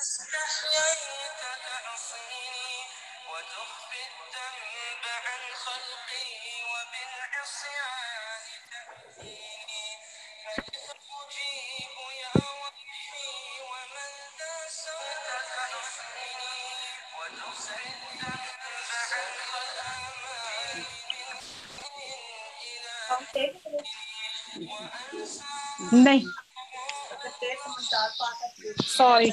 استحييت تعصيني وتخفي الذنب عن خلقي وبالعصيان تأتيني فكيف أجيب يا ويحي ومن ذا سوف تعصيني وتخفي الذنب عن خلقي Okay. नहीं sorry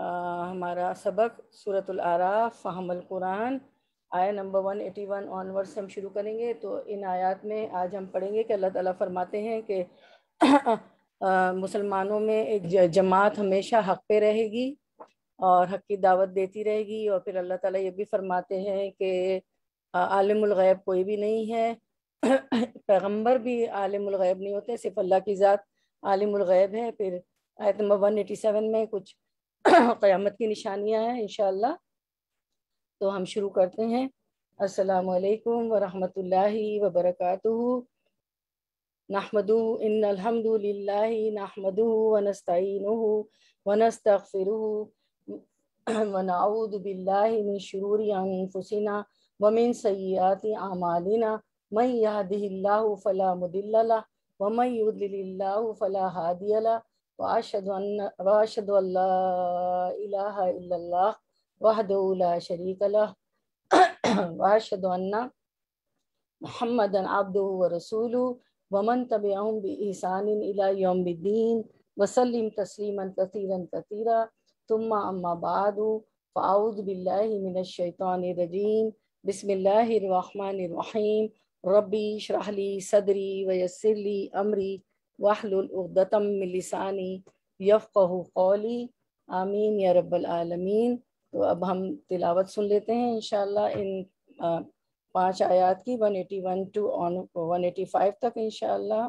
हमारा सबक सूरतुल आराफ फ़हमल कुरान आया number one eighty one onward से हम शुरू करेंगे तो इन आयात में आज हम पढ़ेंगे कि अल्लाह ताला फरमाते हैं कि मुसलमानों में एक जमात हमेशा हक पे रहेगी और हक की दावत देती रहेगी और फिर अल्लाह ताला ये भी फरमाते हैं कि आलमगैब कोई भी नहीं है पैगम्बर भी आलमगैब नहीं होते सिर्फ अल्लाह की ज़ात आलमगैब है फिर आयत नंबर वन एटी सेवन में कुछ क़यामत की निशानियाँ हैं इन तो हम शुरू करते हैं अस्सलाम वालेकुम वरहमतुल्लाहि वबरकातुहू इन अल्हम्दुलिल्लाहि नहमदू व नस्ताईनुहु व नस्तगफिरुहु व नऊदु बिल्लाहि मिन शुरूरि अनफुसिना व وأشهد أن وأشهد أن لا إله إلا الله وحده لا شريك له وأشهد أن محمدا عبده ورسوله ومن تبعهم بإحسان إلى يوم الدين وسلم تسليما كثيرا كثيرا ثم أما بعد فأعوذ بالله من الشيطان الرجيم بسم الله الرحمن الرحيم ربي اشرح لي صدري ويسر لي أمري वाहलतम मिलसानी कौली आमीन या रब्बालमीन तो अब हम तिलावत सुन लेते हैं इनशाला इन पांच आयात की 181 टू ऑन 185 तक इनशाला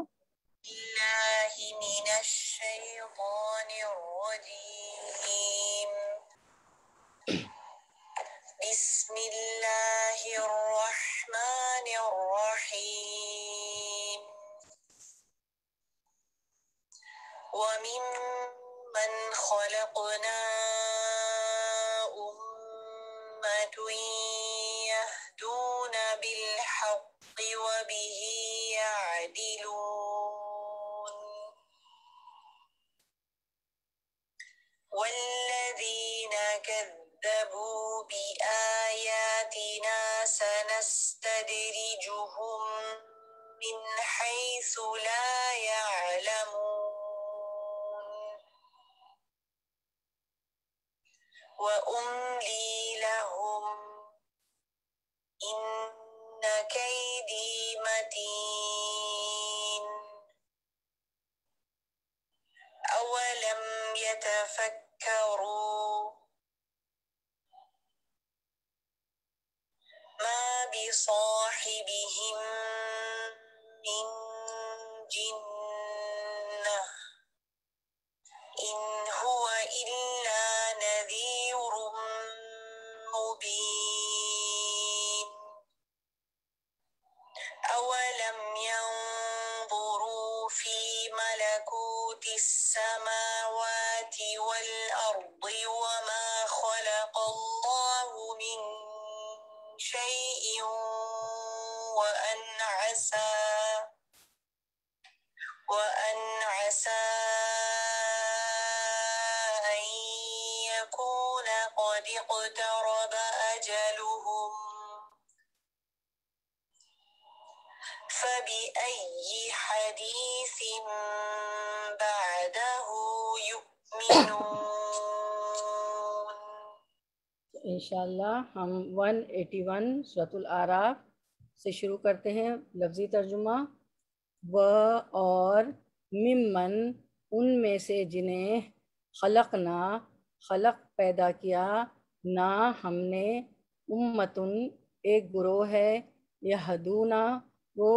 بسم الله الرحمن الرحيم وممن خلقنا أمة يهدون بالحق وبه يعدلون والذين كذبوا بآياتنا سنستدرجهم من حيث لا يعلمون وأملي لهم إن كيدي متين أولم يتفكروا ما بصاحبهم من جنة إن هو أن عسى أن يكون قد اقترب أجلهم فبأي حديث بعده يؤمنون इंशाल्लाह 181 एटी वन आराफ से शुरू करते हैं लफ्ज़ी व और मिमन उनमें से जिन्हें खलक ना खलक पैदा किया ना हमने उम्मतुन एक ग्रोह है यह हदूना वो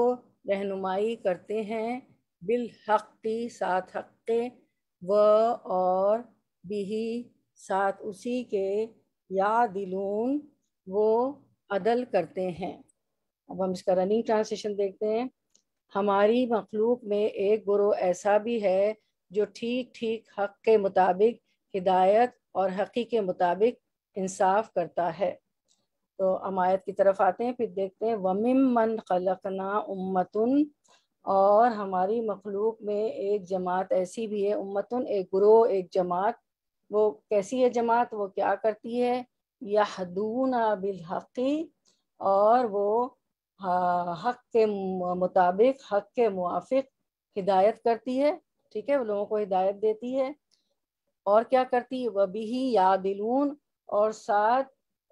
रहनुमाई करते हैं बिल हक की साथ हक के व और बिही साथ उसी के या दिलून वो अदल करते हैं अब हम इसका रनिंग ट्रांसलेशन देखते हैं हमारी मखलूक में एक गुरु ऐसा भी है जो ठीक ठीक हक के मुताबिक हिदायत और हकी के मुताबिक इंसाफ करता है तो अमायत की तरफ आते हैं फिर देखते हैं वमिम मन खलकना उम्मतुन और हमारी मखलूक में एक जमात ऐसी भी है उम्मतुन एक ग्रोह एक जमात वो कैसी है जमात वो क्या करती है यहदूना बिलहकी और वो हाँ, हक के मुताबिक हक के मुआफिक हिदायत करती है ठीक है लोगों को हिदायत देती है और क्या करती है वह या दिलून और साथ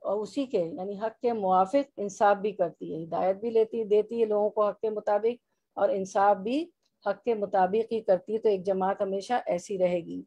और उसी के यानी हक के मुआफिक इंसाफ भी करती है हिदायत भी लेती देती है लोगों को हक के मुताबिक और इंसाफ भी हक के मुताबिक ही करती है तो एक जमात हमेशा ऐसी रहेगी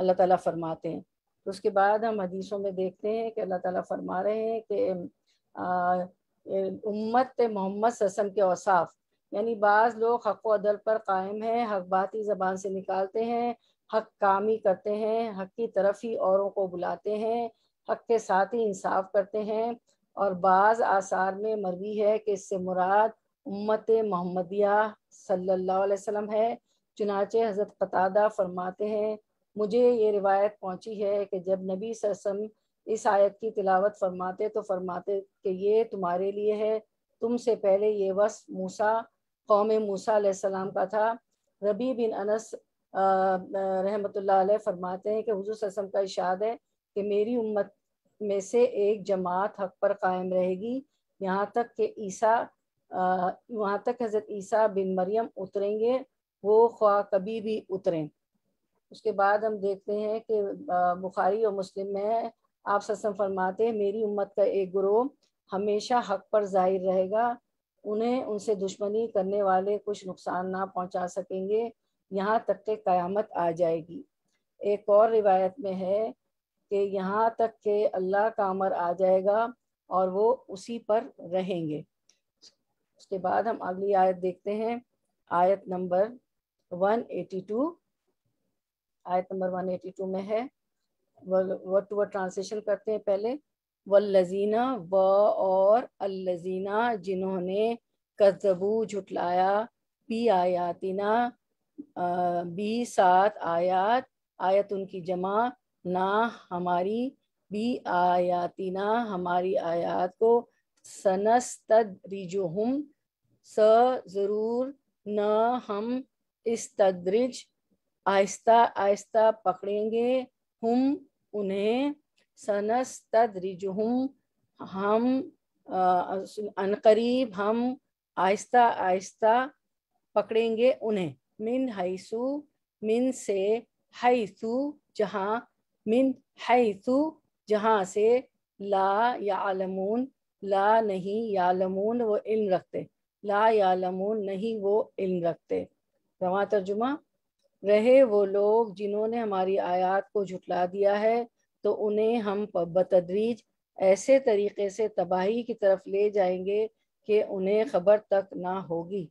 अल्लाह ताला फरमाते हैं तो उसके बाद हम हदीसों में देखते हैं कि अल्लाह ताला फरमा रहे हैं कि उम्मत मोहम्मद ससम के औसाफ यानी बाज़ लोग हक अदल पर कायम हैं हक बाती ज़बान से निकालते हैं हक कामी करते हैं हक की तरफ ही औरों को बुलाते हैं हक के साथ ही इंसाफ करते हैं और बाज़ आसार में मरवी है कि इससे मुराद उम्मत मोहम्मदिया सल्लल्लाहु अलैहि वसल्लम है चुनाचे हज़रत कतादा फरमाते हैं मुझे ये रिवायत पहुंची है कि जब नबी सरसम इस आयत की तिलावत फरमाते तो फरमाते कि ये तुम्हारे लिए है तुमसे पहले ये वस मूसा कौम मूसा सलाम का था रबी बिन अनस रहमतुल्लाह फरमाते हैं कि हुजूर वसम का इशाद है कि मेरी उम्मत में से एक जमात हक पर कायम रहेगी यहाँ तक कि ईसा वहाँ तक हज़रत ईसा बिन मरियम उतरेंगे वो ख्वा कभी भी उतरें उसके बाद हम देखते हैं कि बुखारी और मुस्लिम में आप सत्संग फरमाते हैं मेरी उम्मत का एक ग्रोह हमेशा हक पर जाहिर रहेगा उन्हें उनसे दुश्मनी करने वाले कुछ नुकसान ना पहुंचा सकेंगे यहाँ तक के क़यामत आ जाएगी एक और रिवायत में है कि यहाँ तक के अल्लाह का अमर आ जाएगा और वो उसी पर रहेंगे उसके बाद हम अगली आयत देखते हैं आयत नंबर 182 आयत नंबर 182 में है वर्ड टू वर्ड ट्रांसलेशन करते हैं पहले व लजीना व और अल्लजीना जिन्होंने कजबू झुटलाया पी आयातिना बी सात आयात आयत उनकी जमा ना हमारी बी आयातिना हमारी आयात को हम स ज़रूर न हम इस तदरिज आहिस्ता आहिस्ता पकड़ेंगे हम उन्हें सनस्तदरिजुहुम हम अनकरीब हम आहिस्ता आहिस्ता पकड़ेंगे उन्हें मिन हईसु मिन से हईसु जहाँ मिन हईसु जहाँ से ला या आलमून ला नहीं यालमून वो इल्म रखते ला यालमून नहीं वो इल्म रखते रवा तर्जुमा रहे वो लोग जिन्होंने हमारी आयात को झुटला दिया है तो उन्हें हम बतदरीज ऐसे तरीके से तबाही की तरफ ले जाएंगे कि उन्हें खबर तक ना होगी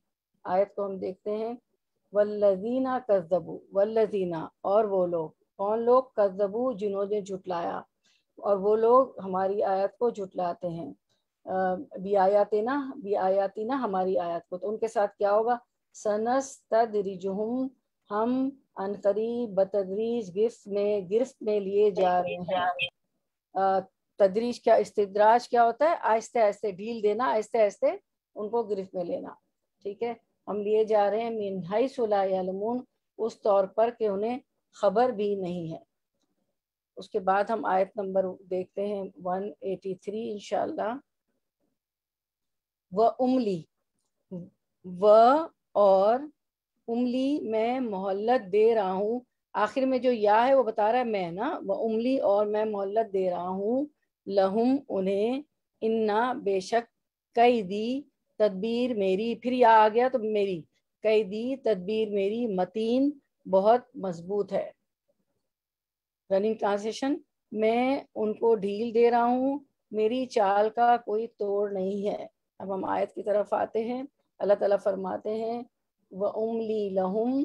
आयत को हम देखते हैं वल्लजीना कजबू वल्लजीना और वो लोग कौन लोग कजबू जिन्होंने झुटलाया और वो लोग हमारी आयत को झुटलाते हैं बी आयाते ना बी आयाती ना हमारी आयत को तो उनके साथ क्या होगा सनस तदरिजहम हम अनकरीब बतदरीज गिरफ्त में गिरफ्त में लिए जा रहे हैं तदरीज क्या इस्तदराज क्या होता है आहिस्ते आहिस्ते ढील देना आहिस्ते आहिस्ते उनको गिरफ्त में लेना ठीक है हम लिए जा रहे हैं हाई सुलामून उस तौर पर कि उन्हें खबर भी नहीं है उसके बाद हम आयत नंबर देखते हैं 183 थ्री इनशाला व उमली व और उमली मैं मोहल्लत दे रहा हूँ आखिर में जो या है वो बता रहा है मैं ना वह उमली और मैं मोहल्लत दे रहा हूँ लहुम उन्हें इन्ना बेशक कई दी तदबीर मेरी फिर या आ गया तो मेरी कई दी तदबीर मेरी मतीन बहुत मजबूत है रनिंग ट्रांसलेशन मैं उनको ढील दे रहा हूँ मेरी चाल का कोई तोड़ नहीं है अब हम आयत की तरफ आते हैं अल्लाह ताला फरमाते हैं व उमली लहुम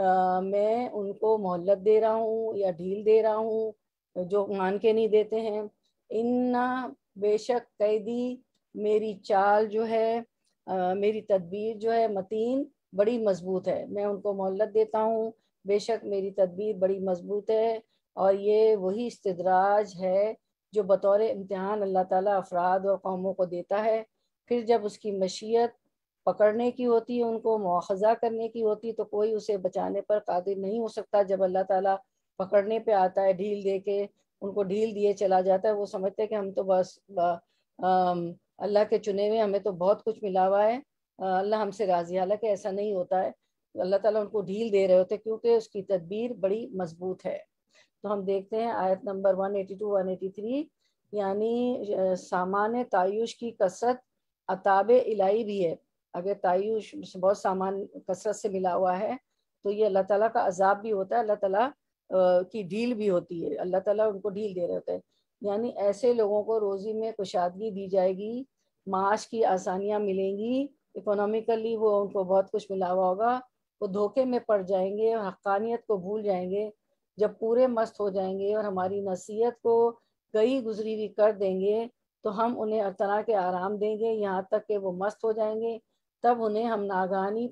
आ, मैं उनको मोहलत दे रहा हूँ या ढील दे रहा हूँ जो मान के नहीं देते हैं इन्ना बेशक कैदी मेरी चाल जो है आ, मेरी तदबीर जो है मतीन बड़ी मजबूत है मैं उनको मोहलत देता हूँ बेशक मेरी तदबीर बड़ी मजबूत है और ये वही इस्तराज है जो बतौर इम्तहान अल्लाह ताला अफराद और कौमों को देता है फिर जब उसकी मशीयत पकड़ने की होती है उनको मुआज़ा करने की होती तो कोई उसे बचाने पर कादिर नहीं हो सकता जब अल्लाह ताला पकड़ने पे आता है ढील दे के उनको ढील दिए चला जाता है वो समझते हैं कि हम तो बस अल्लाह के चुने हुए हमें तो बहुत कुछ मिला हुआ है अल्लाह हमसे राजी हालांकि ऐसा नहीं होता है अल्लाह ताला उनको ढील दे रहे होते क्योंकि उसकी तदबीर बड़ी मजबूत है तो हम देखते हैं आयत number one one eighty two eighty three यानी सामान्य तायुश की कसरत अताब इलाई भी है अगर तायुष बहुत सामान कसरत से मिला हुआ है तो ये अल्लाह ताला का अजाब भी होता है अल्लाह ताला की ढील भी होती है अल्लाह ताला उनको ढील दे रहे होते हैं यानी ऐसे लोगों को रोज़ी में कुशादगी दी जाएगी माश की आसानियाँ मिलेंगी इकोनॉमिकली वो उनको बहुत कुछ मिला हुआ होगा वो धोखे में पड़ जाएंगे और हकानियत को भूल जाएंगे जब पूरे मस्त हो जाएंगे और हमारी नसीहत को गई गुजरी हुई कर देंगे तो हम उन्हें तरह के आराम देंगे यहाँ तक कि वो मस्त हो जाएंगे तब उन्हें हम नागानी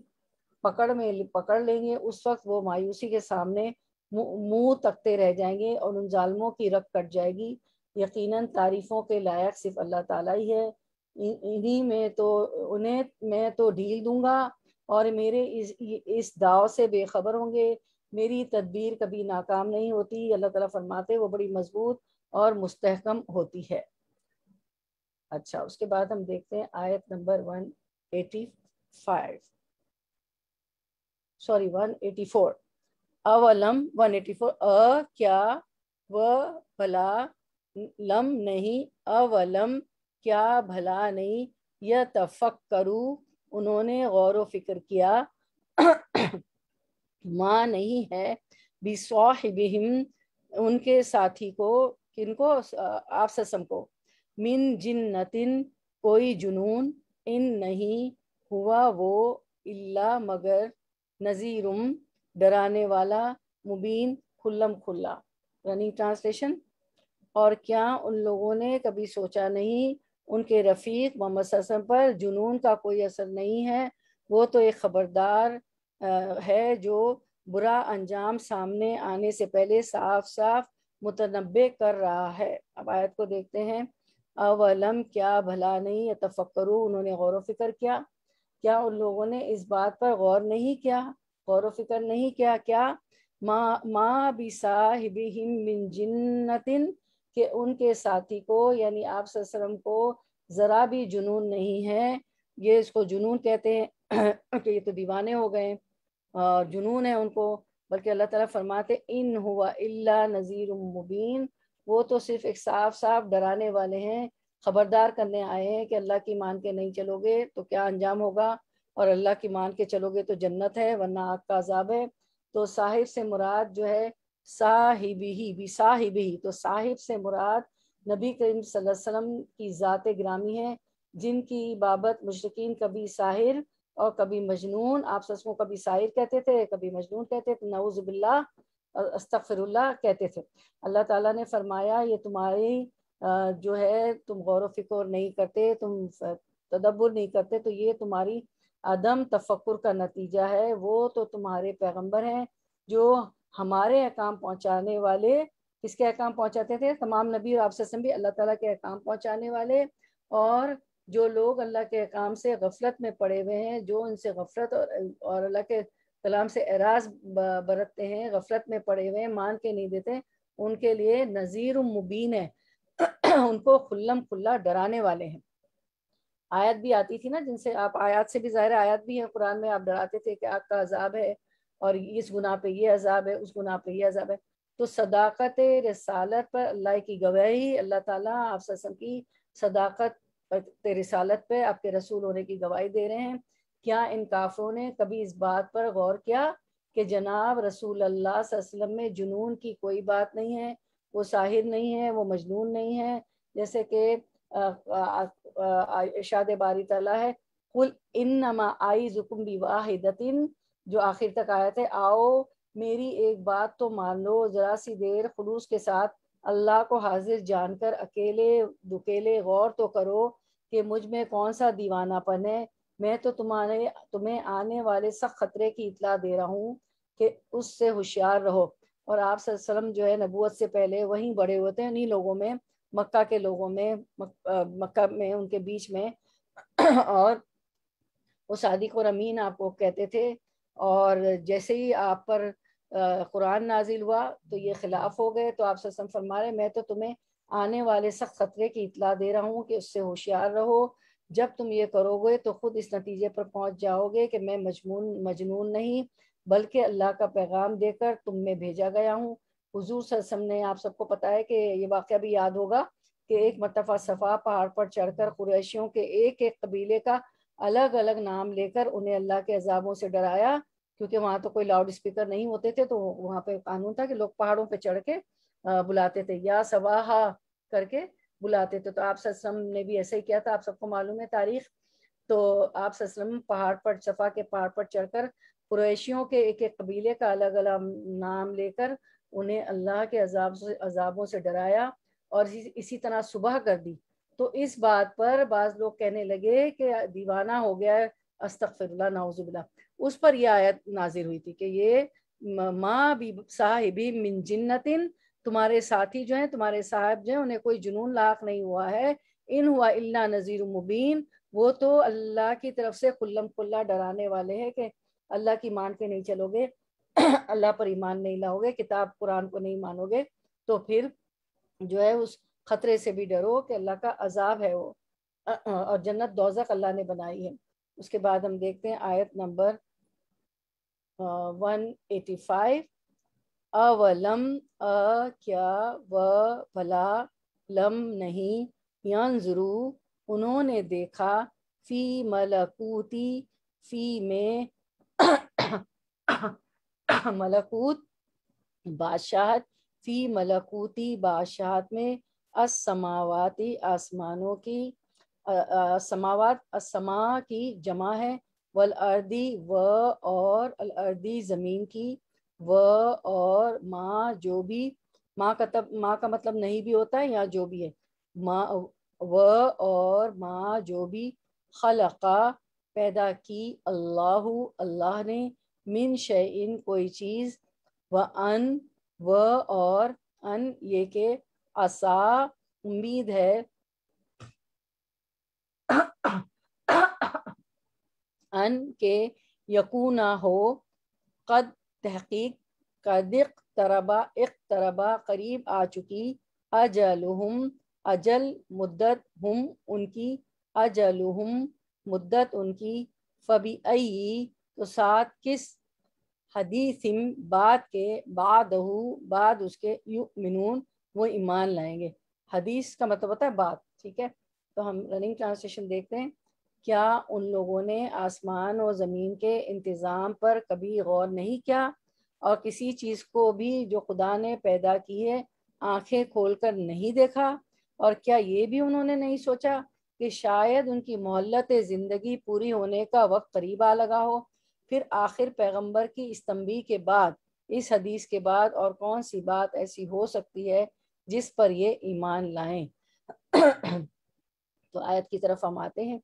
पकड़ में पकड़ लेंगे उस वक्त वो मायूसी के सामने मुंह तकते रह जाएंगे और उन जालमों की रख कट जाएगी यकीनन तारीफों के लायक सिर्फ अल्लाह ताला ही है इन्हीं में तो उन्हें मैं तो ढील दूंगा और मेरे इस इस दाव से बेखबर होंगे मेरी तदबीर कभी नाकाम नहीं होती अल्लाह ताला फरमाते वो बड़ी मजबूत और मुस्तहकम होती है अच्छा उसके बाद हम देखते हैं आयत नंबर वन एटी 185 सॉरी 184 अवलम 184 अ क्या व भला लम नहीं अवलम क्या भला नहीं यह तफक करूँ उन्होंने गौर व फिक्र किया माँ नहीं है बिसाहिबिहिम उनके साथी को किनको आप ससम को मिन जिन्नतिन कोई जुनून इन नहीं हुआ वो इल्ला मगर नज़ीरुम डराने वाला मुबीन खुल्लम खुल्ला रनिंग ट्रांसलेशन और क्या उन लोगों ने कभी सोचा नहीं उनके रफ़ीक मोहम्मद ससम पर जुनून का कोई असर नहीं है वो तो एक ख़बरदार है जो बुरा अंजाम सामने आने से पहले साफ साफ मुतनबे कर रहा है अब आयत को देखते हैं अवलम क्या भला नहीं या तफक्रू उन्होंने गौर व फिक्र किया क्या उन लोगों ने इस बात पर गौर नहीं किया गौर फिक्र नहीं किया क्या माँ माँ बी साहिब मिन जिन्नतिन के उनके साथी को यानी आप ससरम को ज़रा भी जुनून नहीं है ये इसको जुनून कहते हैं कि ये तो दीवाने हो गए और जुनून है उनको बल्कि अल्लाह ताला फरमाते इन हुआ इल्ला नज़ीर मुबीन वो तो सिर्फ एक साफ साफ डराने वाले हैं खबरदार करने आए हैं कि अल्लाह की मान के नहीं चलोगे तो क्या अंजाम होगा और अल्लाह की मान के चलोगे तो जन्नत है वरना आग का अजाब है तो साहिब से मुराद जो है साहिबी ही भी साहिब ही तो साहिब से मुराद नबी करीम वसल्लम की ज़ात ग्रामी है जिनकी बाबत मुशरकिन कभी साहिर और कभी मजनून आप सच को कभी साहिर कहते थे कभी मजनून कहते थे नवज़बिल्ला अस्तफ़िरुल्ला कहते थे अल्लाह ताला ने फरमाया ये तुम्हारी जो है तुम गौर फिक्र नहीं करते तुम तदब्बर नहीं करते तो ये तुम्हारी अदम तफक्र का नतीजा है वो तो तुम्हारे पैगंबर हैं जो हमारे अहकाम पहुंचाने वाले किसके अहकाम पहुंचाते थे तमाम नबी और आपसम भी अल्लाह ताला के अहकाम पहुंचाने वाले और जो लोग अल्लाह के अहकाम से गफलत में पड़े हुए हैं जो उनसे गफलत और और अल्लाह के कलाम से एराज बरतते हैं गफलत में पड़े हुए हैं मान के नहीं देते उनके लिए नज़ीर मुबीन है उनको खुल्लम खुल्ला डराने वाले हैं आयत भी आती थी ना जिनसे आप आयत से भी ज़ाहिर आयत भी है कुरान में आप डराते थे कि आपका अजाब है और इस गुनाह पे ये अजाब है उस गुनाह पे ये अजाब है तो सदाकत रसालत पर अल्लाह की गवाही अल्लाह ताला आप ससम की सदाकत रसालत पे आपके रसूल होने की गवाही दे रहे हैं क्या इन काफरों ने कभी इस बात पर गौर किया कि जनाब रसूल अल्लाह में जुनून की कोई बात नहीं है वो साहिर नहीं है वो मजनून नहीं है जैसे कि इशाद बारी तला है कुल इन नमा आई जुकुम वाहिदतिन जो आखिर तक आया थे आओ मेरी एक बात तो मान लो ज़रा सी देर खलूस के साथ अल्लाह को हाजिर जानकर अकेले दुकेले गौर तो करो कि मुझ में कौन सा दीवानापन है मैं तो तुम्हारे तुम्हें आने वाले सख्त खतरे की इतला दे रहा हूँ कि उससे होशियार रहो और आप सल्लम जो है नबूत से पहले वहीं बड़े हुए थे उन्हीं लोगों में मक्का के लोगों में मक, आ, मक्का में उनके बीच में और वो शादी को रमीन आपको कहते थे और जैसे ही आप पर कुरान नाजिल हुआ तो ये खिलाफ हो गए तो आप सल्लम फरमा रहे मैं तो तुम्हें आने वाले सख्त खतरे की इतला दे रहा हूँ कि उससे होशियार रहो जब तुम ये करोगे तो खुद इस नतीजे पर पहुंच जाओगे कि मैं मजमून मजनून नहीं बल्कि अल्लाह का पैगाम देकर तुम में भेजा गया हूँ हजूर सरसम ने आप सबको पता है कि ये वाक़ भी याद होगा कि एक मरतफ़ा सफ़ा पहाड़ पर चढ़कर कुरैशियों के एक एक कबीले का अलग अलग नाम लेकर उन्हें अल्लाह के अजाबों से डराया क्योंकि वहाँ तो कोई लाउड स्पीकर नहीं होते थे तो वहाँ पे कानून था कि लोग पहाड़ों पे चढ़ के बुलाते थे या सवाहा करके बुलाते थे तो आप सरसम ने भी ऐसा ही किया था आप सबको मालूम है तारीख तो आप सस्लम पहाड़ पर सफ़ा के पहाड़ पर चढ़कर क्रैशियों के एक एक कबीले का अलग अलग नाम लेकर उन्हें अल्लाह के अजाब से अजाबों से डराया और इसी तरह सुबह कर दी तो इस बात पर बाज लोग कहने लगे कि दीवाना हो गया है अस्तफ़िरल्ला नाउजुबिल्ला उस पर यह आयत नाजिर हुई थी कि ये माँ भी साहिबी मिन जिन्नतिन तुम्हारे साथी जो हैं तुम्हारे साहब जो हैं उन्हें कोई जुनून लाक नहीं हुआ है इन हुआ अल्ला नज़ीर मुबीन वो तो अल्लाह की तरफ से खुल्लम खुल्ला डराने वाले हैं कि अल्लाह की मान के नहीं चलोगे अल्लाह पर ईमान नहीं लाओगे किताब कुरान को नहीं मानोगे तो फिर जो है उस खतरे से भी डरो कि अल्लाह का अजाब है वो और जन्नत दौजक अल्लाह ने बनाई है उसके बाद हम देखते हैं आयत नंबर वन एटी फाइव अवलम अ क्या व भला लम नहीं यंजरू उन्होंने देखा फी मलकूती फी में मलकूत बादशाहत फी मलकूती बादशाहत में असमावाती आसमानों की समावत असमा की जमा है वल अर्दी व और अल अर्दी ज़मीन की व और माँ जो भी माँ का तब माँ का मतलब नहीं भी होता है या जो भी है माँ व और माँ जो भी खलका पैदा की अल्लाह अल्लाह ने मिन इन कोई चीज़ व अन व और अन ये के असा उम्मीद है अन के यकूना हो कद तहकीक कदिक तरबा इक तरबा करीब आ चुकी अजल हम अजल मुद्दत हम उनकी अजल हम मुद्दत उनकी फबी तो साथ किस हदीसिम बात के बाद बाद उसके यु मिनून वो ईमान लाएंगे हदीस का मतलब होता है बात ठीक है तो हम रनिंग ट्रांसलेशन देखते हैं क्या उन लोगों ने आसमान और ज़मीन के इंतज़ाम पर कभी गौर नहीं किया और किसी चीज़ को भी जो खुदा ने पैदा की है आंखें खोलकर नहीं देखा और क्या ये भी उन्होंने नहीं सोचा कि शायद उनकी मोहल्लत ज़िंदगी पूरी होने का वक्त करीब आ लगा हो फिर आखिर पैगंबर की इस तंबी के बाद इस हदीस के बाद और कौन सी बात ऐसी हो सकती है जिस पर ये ईमान लाएं तो आयत की तरफ हम आते हैं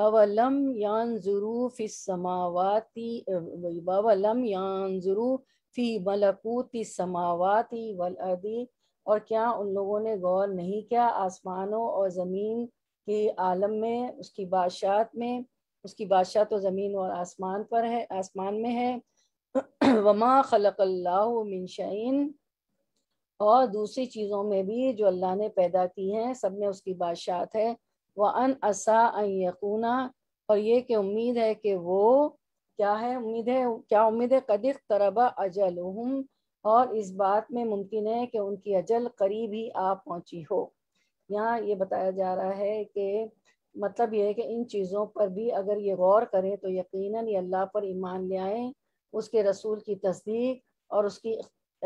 अवलम यान जुरू फिस समावाती अवलम यान जुरू फी मलकूती समावाती वल अदी और क्या उन लोगों ने गौर नहीं किया आसमानों और ज़मीन के आलम में उसकी बादशाहत में उसकी बादशाह तो ज़मीन और आसमान पर है आसमान में है वमा खलकल्लामिनशाइन और दूसरी चीज़ों में भी जो अल्लाह ने पैदा की हैं सब में उसकी बादशाह है वह अन असा यकूना और ये कि उम्मीद है कि वो क्या है उम्मीद है क्या उम्मीद है कदिक तरबा अजल और इस बात में मुमकिन है कि उनकी अजल करीब ही आ पहुंची हो यहाँ ये बताया जा रहा है कि मतलब यह है कि इन चीज़ों पर भी अगर ये गौर करें तो यकीनन ये अल्लाह पर ईमान ले आएँ उसके रसूल की तस्दीक और उसकी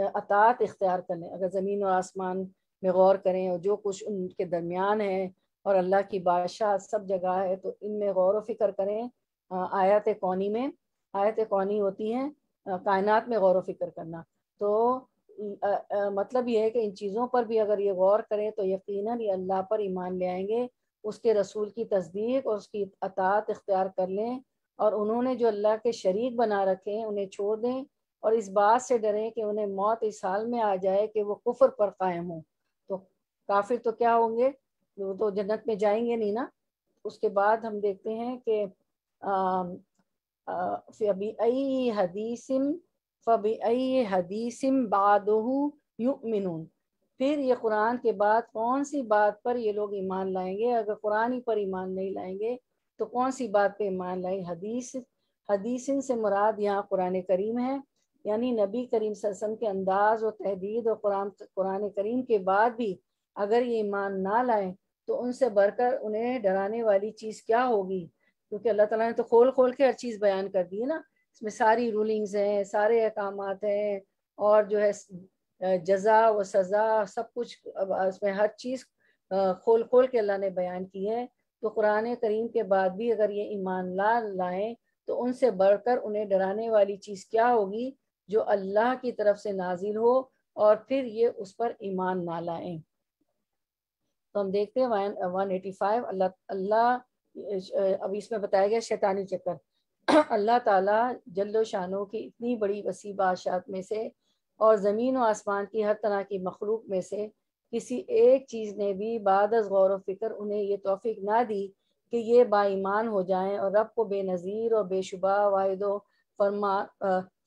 अतात इख्तियार कर लें अगर ज़मीन और आसमान में गौर करें और जो कुछ उनके दरमियान है और अल्लाह की बादशाह सब जगह है तो इनमें गौर फिक्र करें आयत कौनी में आयत कौनी होती हैं कायनात में गौर फिक्र करना तो आ, आ, मतलब ये है कि इन चीज़ों पर भी अगर ये गौर करें तो यकीनन ये अल्लाह पर ईमान ले आएंगे उसके रसूल की तस्दीक और उसकी अतात इख्तियार कर लें और उन्होंने जो अल्लाह के शरीक बना रखे हैं उन्हें छोड़ दें और इस बात से डरें कि उन्हें मौत इस हाल में आ जाए कि वो कुफर पर कायम हो तो काफिर तो क्या होंगे वो तो जन्नत में जाएंगे नहीं ना उसके बाद हम देखते हैं कि फबी हदीसम फबी हदीसम बादहू युमिनून फिर ये कुरान के बाद कौन सी बात पर ये लोग ईमान लाएंगे अगर कुरान ही पर ईमान नहीं लाएंगे तो कौन सी बात पे ईमान लाए हदीस हदीसिन से मुराद यहाँ कुरान करीम है यानी नबी करीम सरसम के अंदाज और तहदीद और कुरान कुरान करीम के बाद भी अगर ये ईमान ना लाएं तो उनसे बढ़कर उन्हें डराने वाली चीज़ क्या होगी क्योंकि अल्लाह तला ने तो खोल खोल के हर चीज़ बयान कर दी है ना इसमें सारी रूलिंग्स हैं सारे अहकाम हैं और जो है जजा व सज़ा सब कुछ उसमें हर चीज़ खोल खोल के अल्लाह ने बयान की है तो कुरान करीम के बाद भी अगर ये ईमान ला लाए तो उनसे बढ़कर उन्हें डराने वाली चीज़ क्या होगी जो अल्लाह की तरफ से नाजिल हो और फिर ये उस पर ईमान ना लाए तो हम देखते हैं वन एटी फाइव अल्लाह अल्लाह अभी इसमें बताया गया शैतानी चक्कर अल्लाह ताला जल्लो शानों की इतनी बड़ी वसी बादशाह में से और ज़मीन व आसमान की हर तरह की मखलूक में से किसी एक चीज़ ने भी बादस गौर व फिक्र उन्हें ये तोफ़ी ना दी कि ये बाईमान हो जाएं और रब को बेनज़ीर और बेशुबा वाहिद फरमा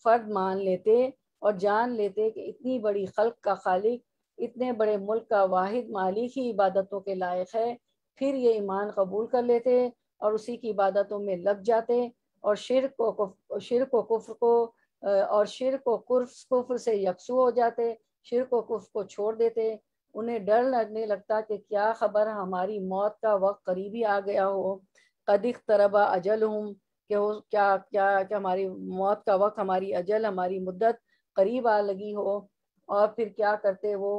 फ़र्द मान लेते और जान लेते कि इतनी बड़ी खल्क का खालिक इतने बड़े मुल्क का वाहिद मालिक ही इबादतों के लायक है फिर ये ईमान कबूल कर लेते और उसी की इबादतों में लग जाते और शिरक को शिर को कुफ्र को और शिर को कुर्फ कुफ्र से यकसू हो जाते शिर को कुफ को छोड़ देते उन्हें डर लगने लगता कि क्या खबर हमारी मौत का वक्त करीबी आ गया हो कदिक तरबा अजल हूँ क्या क्या क्या क्या हमारी मौत का वक्त हमारी अजल हमारी मुद्दत करीब आ लगी हो और फिर क्या करते वो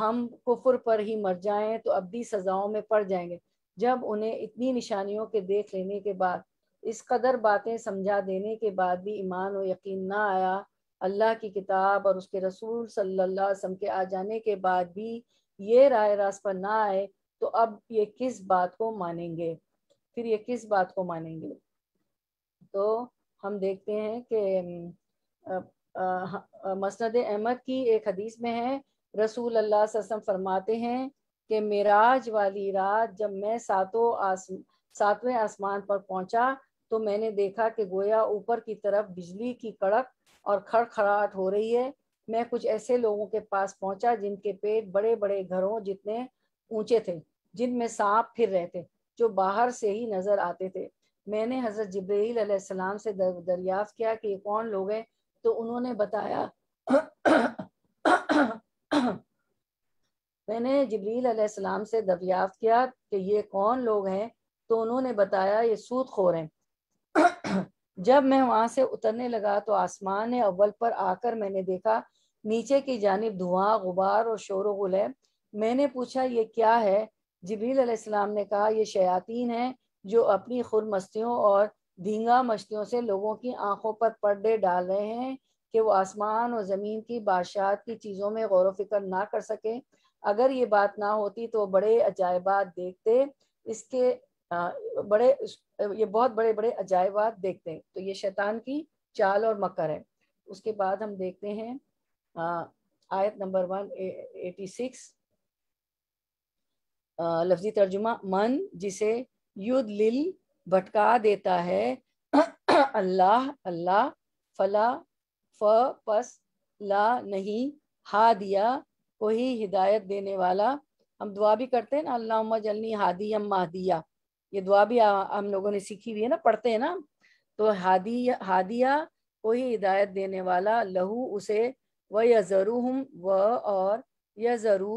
हम कुफर पर ही मर जाएं तो अब भी सजाओं में पड़ जाएंगे जब उन्हें इतनी निशानियों के देख लेने के बाद इस कदर बातें समझा देने के बाद भी ईमान और यकीन ना आया अल्लाह की किताब और उसके रसूल सल्लल्लाहु अलैहि वसल्लम के आ जाने के बाद भी ये राय रास पर ना आए तो अब ये किस बात को मानेंगे फिर ये किस बात को मानेंगे तो हम देखते हैं कि मसनद अहमद की एक हदीस में है रसूल अल्लाह वसल्लम फरमाते हैं कि मेराज वाली रात जब मैं सातों आसम सातवें आसमान पर पहुंचा तो मैंने देखा कि गोया ऊपर की तरफ बिजली की कड़क और खड़खड़ाहट हो रही है मैं कुछ ऐसे लोगों के पास पहुंचा जिनके पेट बड़े बड़े घरों जितने ऊंचे थे जिनमें सांप फिर रहे थे जो बाहर से ही नजर आते थे मैंने हजरत जबरील सलाम से दर, दरियाफ्त किया कि ये कौन लोग हैं तो उन्होंने बताया मैंने जबरील सलाम से दरियाफ्त किया कि ये कौन लोग हैं तो उन्होंने बताया ये सूद खोर हैं जब मैं वहां से उतरने लगा तो आसमान अव्वल पर आकर मैंने देखा नीचे की जानब धुआं गुबार और शोर गुल है मैंने पूछा ये क्या है जबील ने कहा यह शयातीन है जो अपनी मस्तियों और धींगा मस्तियों से लोगों की आंखों पर पर्दे डाल रहे हैं कि वो आसमान और ज़मीन की बादशाह की चीज़ों में गौर फिक्र ना कर सके अगर ये बात ना होती तो बड़े अजायबात देखते इसके बड़े ये बहुत बड़े बड़े अजायबात देखते हैं तो ये शैतान की चाल और मकर है उसके बाद हम देखते हैं आयत नंबर वन एटी सिक्स लफ्जी तर्जुमा मन जिसे युद्ध लिल भटका देता है अल्लाह अल्लाह फला फ पस ला नहीं हा दिया कोई हिदायत देने वाला हम दुआ भी करते हैं ना अल्लाह जलनी हादी अम्मा दिया ये दुआ भी हम लोगों ने सीखी हुई है ना पढ़ते हैं ना तो हादिया हादिया को ही हिदायत देने वाला लहू उसे व यजरू हम व और यजरू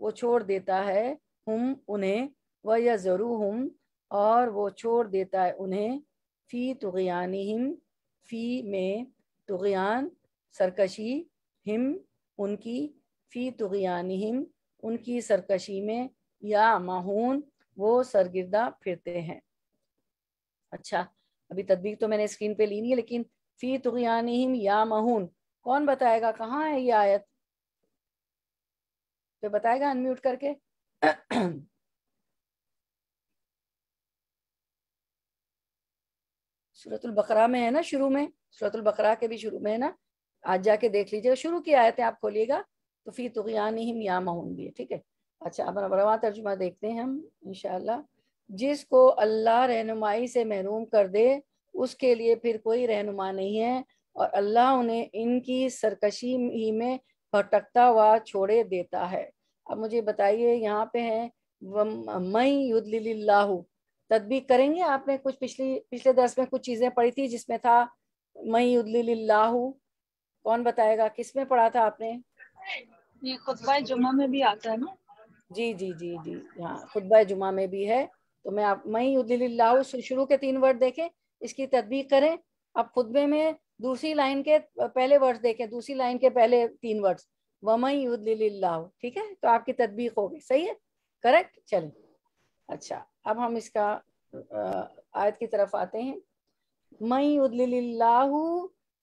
वो छोड़ देता है हम उन्हें व यजरू हम और वो छोड़ देता है उन्हें फ़ी तुगयानी हिम फ़ी में तुगयान सरकशी हिम उनकी फ़ी तुगयानी हिम उनकी सरकशी में या माहून वो सरगिरदा फिरते हैं अच्छा अभी तदबीक तो मैंने स्क्रीन पे ली नहीं है लेकिन फी तुगयानिहिम या महून कौन बताएगा कहाँ है ये आयत तो बताएगा अनम्यूट करके सूरतुल बकरा में है ना शुरू में सूरतुल बकरा के भी शुरू में है ना आज जाके देख लीजिएगा शुरू की आयतें आप खोलिएगा तो फी तुगयानिहिम या महून भी है ठीक है अच्छा अब रवा तर्जुमा देखते हैं हम इन जिसको अल्लाह रहनुमाई से महरूम कर दे उसके लिए फिर कोई रहनुमा नहीं है और अल्लाह उन्हें इनकी सरकशी ही में भटकता हुआ छोड़े देता है अब मुझे बताइए यहाँ पे है मई युद्लाहू तदबीक करेंगे आपने कुछ पिछली पिछले दस में कुछ चीज़ें पढ़ी थी जिसमें था मई युद्ध कौन बताएगा किस में पढ़ा था आपने ये खुतबा जुम्मा में भी आता है ना जी जी जी जी हाँ खुतबा जुमा में भी है तो मैं आप मई उदिल्ला शुरू के तीन वर्ड देखें इसकी तदबीक करें अब खुतबे में दूसरी लाइन के पहले वर्ड देखें दूसरी लाइन के पहले तीन वर्ड्स मई उदिल्ला ठीक है तो आपकी तदबीक हो गई सही है करेक्ट चलो अच्छा अब हम इसका आयत की तरफ आते हैं मई उदिल्ला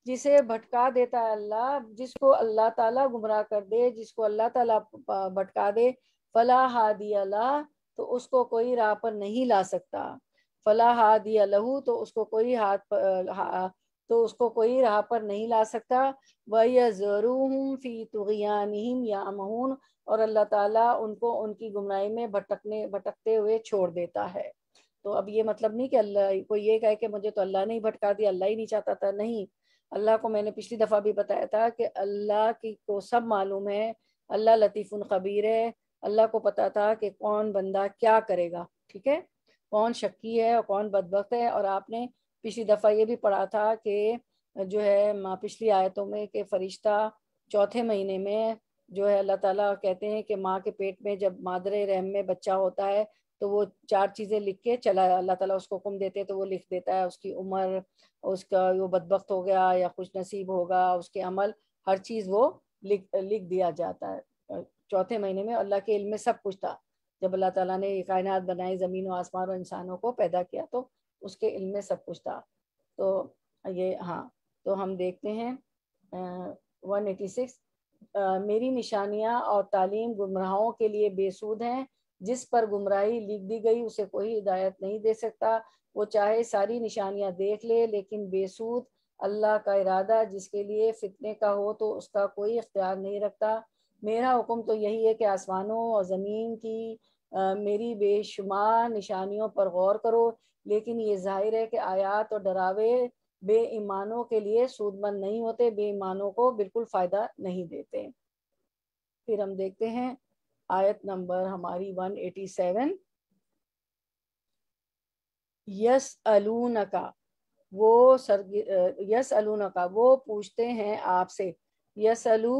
जिसे भटका देता है अल्लाह जिसको अल्लाह ताला गुमराह कर दे जिसको अल्लाह ताला भटका दे फला हादी अला तो उसको कोई राह पर नहीं ला सकता फला हादी अलहू तो उसको कोई हाथ पर हा, तो उसको कोई राह पर नहीं ला सकता वह जरूम फी तुगयानहीम या महून और अल्लाह ताला उनको उनकी गुमराह में भटकने भटकते हुए छोड़ देता है तो अब ये मतलब नहीं कि अल्लाह को ये कहे कि मुझे तो अल्लाह ने ही भटका दिया अल्लाह ही नहीं चाहता था नहीं अल्लाह को मैंने पिछली दफ़ा भी बताया था कि अल्लाह की को सब मालूम है अल्लाह लतीफ़ुल खबीर है अल्लाह को पता था कि कौन बंदा क्या करेगा ठीक है कौन शक्की है और कौन बदबक है और आपने पिछली दफ़ा ये भी पढ़ा था कि जो है माँ पिछली आयतों में कि फरिश्ता चौथे महीने में जो है अल्लाह ताला कहते हैं कि माँ के पेट में जब मादरे रहम में बच्चा होता है तो वो चार चीज़ें लिख के चला अल्लाह ताला उसको हुक्म देते हैं तो वो लिख देता है उसकी उम्र उसका वो बदबक हो गया या खुश नसीब होगा उसके अमल हर चीज़ वो लिख लिख दिया जाता है चौथे महीने में अल्लाह के इल्म में सब कुछ था जब अल्लाह ताला ने ये कायनात बनाई ज़मीन और आसमान और इंसानों को पैदा किया तो उसके इल्म में सब कुछ था तो ये हाँ तो हम देखते हैं वन एटी सिक्स मेरी निशानियाँ और तालीम गुमराहों के लिए बेसूद हैं जिस पर गुमराही लिख दी गई उसे कोई हिदायत नहीं दे सकता वो चाहे सारी निशानियाँ देख ले, लेकिन बेसूद अल्लाह का इरादा जिसके लिए फितने का हो तो उसका कोई इख्तियार नहीं रखता मेरा हुक्म तो यही है कि आसमानों और ज़मीन की आ, मेरी बेशुमार निशानियों पर गौर करो लेकिन ये जाहिर है कि आयात और डरावे बेईमानों के लिए सूदमंद नहीं होते बेईमानों को बिल्कुल फ़ायदा नहीं देते फिर हम देखते हैं आयत नंबर हमारी 187 यस अलून का वो सर यस अलून का वो पूछते हैं आपसे यस अलू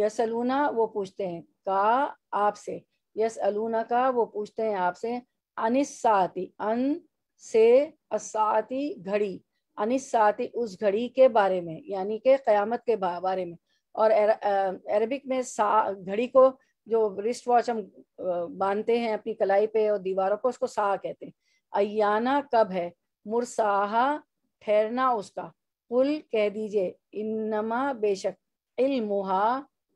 यस अलूना वो पूछते हैं का आपसे यस अलूना का वो पूछते हैं आपसे अनिस्साती अन से असाती घड़ी अनिस्साती उस घड़ी के बारे में यानी के क़यामत के बारे में और अरबिक में सा घड़ी को जो रिस्ट वॉच हम बांधते हैं अपनी कलाई पे और दीवारों पर उसको सा कहते हैं अयाना कब है मुरसाहा ठहरना उसका कुल कह दीजिए इनमा बेशक इल्मुहा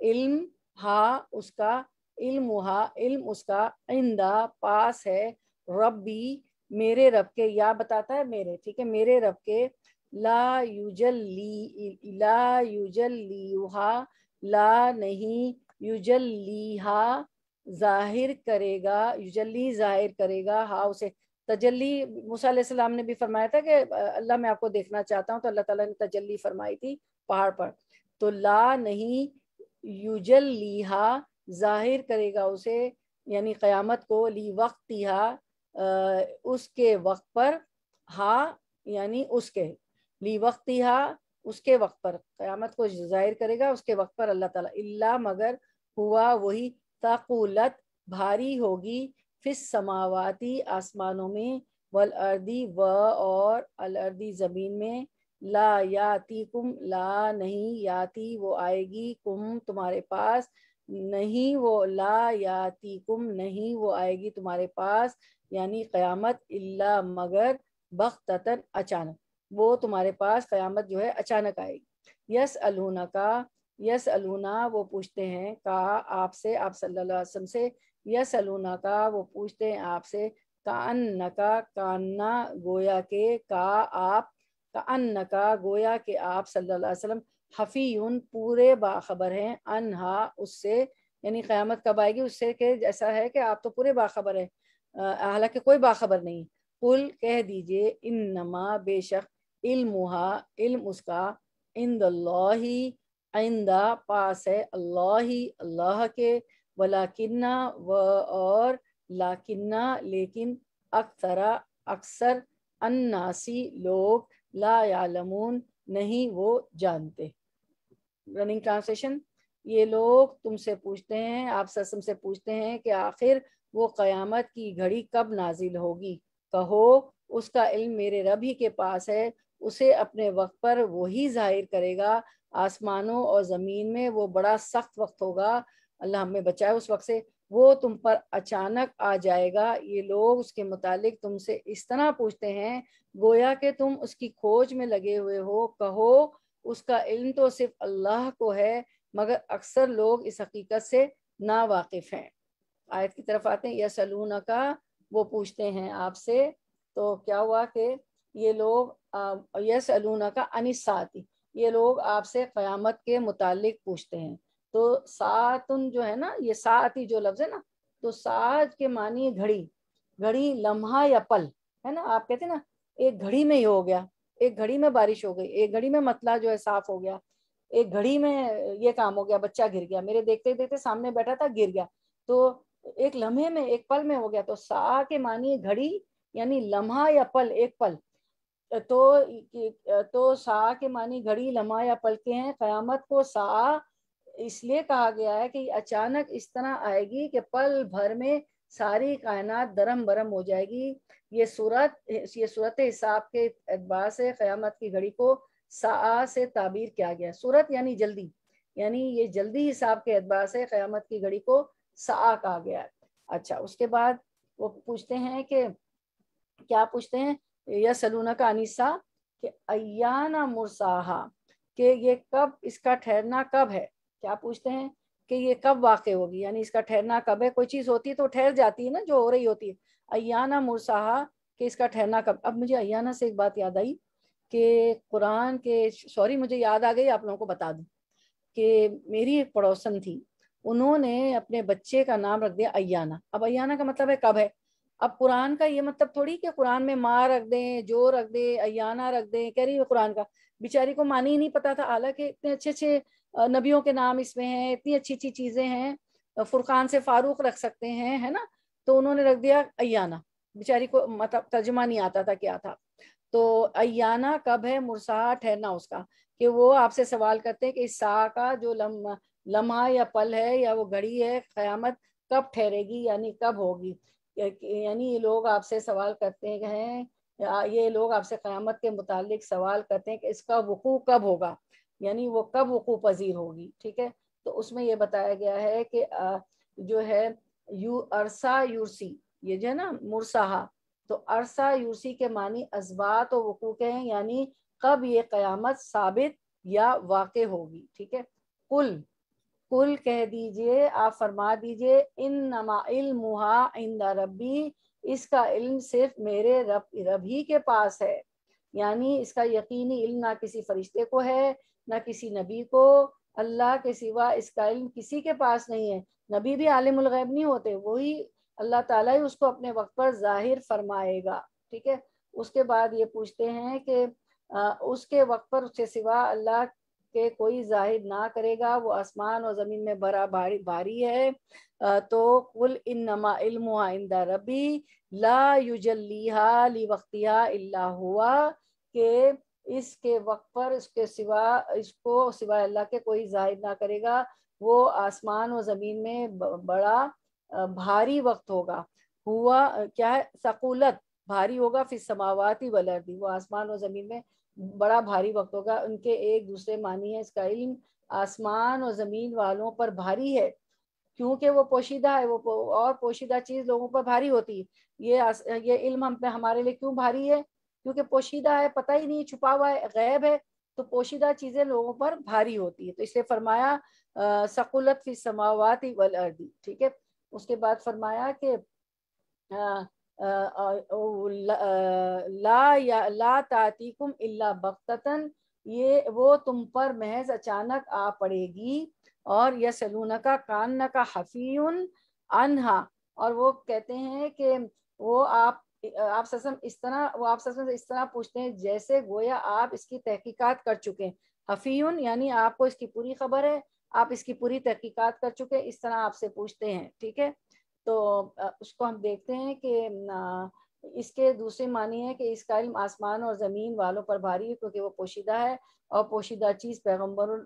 इल्म हा उसका इल्म हा इल्म उसका इंदा पास है रब्बी मेरे रब के या बताता है मेरे ठीक है मेरे रब के ला युजल ली ला ली हा ला नहीं ली हा जाहिर करेगा युजली जाहिर करेगा हा उसे तजल्ली मूसा ने भी फरमाया था कि अल्लाह मैं आपको देखना चाहता हूँ तो अल्लाह ताला ने तजल्ली फरमाई थी पहाड़ पर तो ला नहीं युजल लिहा जाहिर करेगा उसे यानी क़यामत को ली वक्त हा उसके वक्त पर हा यानी उसके ली वक्त हा उसके वक्त पर क़यामत को जाहिर करेगा उसके वक्त पर अल्लाह ताला इल्ला मगर हुआ वही ताकुलत भारी होगी फिस समावाती आसमानों में वल अर्दी व और अल अर्दी ज़मीन में ला याती कुम ला नहीं याती वो आएगी कुम तुम्हारे पास नहीं वो ला याती कुम नहीं वो आएगी तुम्हारे पास यानी क़यामत इल्ला मगर बख्तन अचानक वो तुम्हारे पास क़यामत जो है अचानक आएगी यस अलूना का यस अलूना वो पूछते हैं का आपसे आप सल्लल्लाहु अलैहि वसल्लम से यस अलूना का वो पूछते हैं आपसे कान नका कान्ना गोया के का आप का अन्न का गोया के आप सल्लाम अलैहि वसल्लम पूरे बाखबर हैं अनहा उससे यानी क़्यामत कब आएगी उससे के जैसा है कि आप तो पूरे बाखबर हैं हालांकि कोई बाखबर नहीं कुल कह दीजिए इन नमा बेशक इल्मुहा इल्म उसका इंदी आइंदा पास है अल्लाह ही अल्लाह के वलाकिन्ना व और लाकिन्ना लेकिन अक्सरा अक्सर अन्नासी लोग ला यालमून नहीं वो जानते रनिंग ट्रांसलेशन ये लोग तुमसे पूछते हैं आप ससम से पूछते हैं कि आखिर वो क़यामत की घड़ी कब नाजिल होगी कहो उसका इल्म मेरे रब ही के पास है उसे अपने वक्त पर वही जाहिर करेगा आसमानों और ज़मीन में वो बड़ा सख्त वक्त होगा अल्लाह हमें बचाए उस वक्त से वो तुम पर अचानक आ जाएगा ये लोग उसके मुतालिक तुमसे इस तरह पूछते हैं गोया कि तुम उसकी खोज में लगे हुए हो कहो उसका इल्म तो सिर्फ अल्लाह को है मगर अक्सर लोग इस हकीकत से ना वाकिफ हैं आयत की तरफ आते हैं या सलून का वो पूछते हैं आपसे तो क्या हुआ कि ये लोग यस अलूना का अनिसाती ये लोग आपसे क़यामत के मुतालिक पूछते हैं तो सातुन जो है ना ये सात ही जो लफ्ज है ना तो सात के मानिए घड़ी घड़ी लम्हा या पल है ना आप कहते हैं ना एक घड़ी में ही हो गया एक घड़ी में बारिश हो गई एक घड़ी में मतला जो है साफ हो गया एक घड़ी में ये काम हो गया बच्चा गिर गया मेरे देखते देखते सामने बैठा था गिर गया तो एक लम्हे में एक पल में हो गया तो सा के मानिए घड़ी यानी लम्हा या पल एक पल तो तो सा के मानिए घड़ी लम्हा या पल के हैं कयामत को सा इसलिए कहा गया है कि अचानक इस तरह आएगी कि पल भर में सारी कायनात दरम बरम हो जाएगी ये सूरत ये सूरत हिसाब के अतबार से क़यामत की घड़ी को सा से ताबीर किया गया सूरत यानी जल्दी यानी ये जल्दी हिसाब के अतबार से क़यामत की घड़ी को सा कहा गया है अच्छा उसके बाद वो पूछते हैं कि क्या पूछते हैं यह सलूना का अनिसा कि अयाना मुरसाहा कि ये कब इसका ठहरना कब है क्या पूछते हैं कि ये कब वाक़ होगी यानी इसका ठहरना कब है कोई चीज़ होती है तो ठहर जाती है ना जो हो रही होती है अयाना मुसाहा कि इसका ठहरना कब अब मुझे अयाना से एक बात याद आई कि कुरान के सॉरी मुझे याद आ गई आप लोगों को बता दूं कि मेरी एक पड़ोसन थी उन्होंने अपने बच्चे का नाम रख दिया अयाना अब अयाना का मतलब है कब है अब कुरान का ये मतलब थोड़ी कि कुरान में माँ रख दें जो रख दें अयाना रख दें कह रही है कुरान का बेचारी को मानी ही नहीं पता था हालांकि इतने अच्छे अच्छे नबियों के नाम इसमें हैं इतनी अच्छी अच्छी चीजें हैं फुरकान से फारूक रख सकते हैं है ना तो उन्होंने रख दिया अयाना बेचारी को मतलब तर्जमा नहीं आता था क्या था तो अयाना कब है मुरसा ठहरना उसका कि वो आपसे सवाल करते हैं कि इस सा का जो लम्हा या पल है या वो घड़ी है क्यामत कब ठहरेगी यानी कब होगी यानी ये लोग आपसे सवाल करते हैं ये लोग आपसे क्यामत के मुतालिक सवाल करते हैं कि इसका वकू कब होगा यानी वो कब वकू पजीर होगी ठीक है तो उसमें ये बताया गया है कि जो है यू अरसा यूरसी ये जो है ना मुरसाहा तो अरसा यूरसी के मानी अजबात और वकू के हैं यानी कब ये क़यामत साबित या वाक़ होगी ठीक है कुल कुल कह दीजिए आप फरमा दीजिए इन नमा इल्मुहा इंदा रबी इसका इल्म सिर्फ मेरे रब रबी के पास है यानी इसका यकीनी इल्म ना किसी फरिश्ते को है ना किसी नबी को अल्लाह के सिवा इसका इल्म किसी के पास नहीं है नबी भी आलिमुल गैब नहीं होते वही अल्लाह ताला ही उसको अपने वक्त पर जाहिर फरमाएगा ठीक है उसके बाद ये पूछते हैं कि उसके वक्त पर उसके सिवा अल्लाह के कोई जाहिर ना करेगा वो आसमान और ज़मीन में बड़ा भारी भारी है आ, तो कुल इन नमा इल्म इंदा रबी ला युजल्लीहा ली इल्ला हुआ के इसके वक्त पर उसके सिवा इसको सिवा अल्लाह के कोई जाहिर ना करेगा वो आसमान और ज़मीन में बड़ा भारी वक्त होगा हुआ क्या है सकूलत भारी होगा फिर समावाती वलर्दी वो आसमान और ज़मीन में बड़ा भारी वक्त होगा उनके एक दूसरे मानी है इसका इल्म आसमान और ज़मीन वालों पर भारी है क्योंकि वो पोशीदा है वो और पोशीदा चीज़ लोगों पर भारी होती है ये ये इल्म हम पे हमारे लिए क्यों भारी है क्योंकि पोशीदा है पता ही नहीं छुपा हुआ है गैब है तो पोशीदा चीज़ें लोगों पर भारी होती है तो इसलिए फरमाया सकुलत फिर समावत वल अर्दी ठीक है उसके बाद फरमाया कि ला या ला तातीकुम इल्ला बख्तन ये वो तुम पर महज अचानक आ पड़ेगी और यह सलून का कान का हफ़ीन अनहा और वो कहते हैं कि वो आप आप ससम इस तरह वो आप ससम से इस तरह पूछते हैं जैसे गोया आप इसकी तहकीकात कर चुके हैं हफीन यानी आपको इसकी पूरी खबर है आप इसकी पूरी तहकीकात कर चुके हैं इस तरह आपसे पूछते हैं ठीक है तो उसको हम देखते हैं कि इसके दूसरे मानी है कि इस इल्म आसमान और ज़मीन वालों पर भारी है क्योंकि वो पोशीदा है और पोशीदा चीज़ पैगम्बर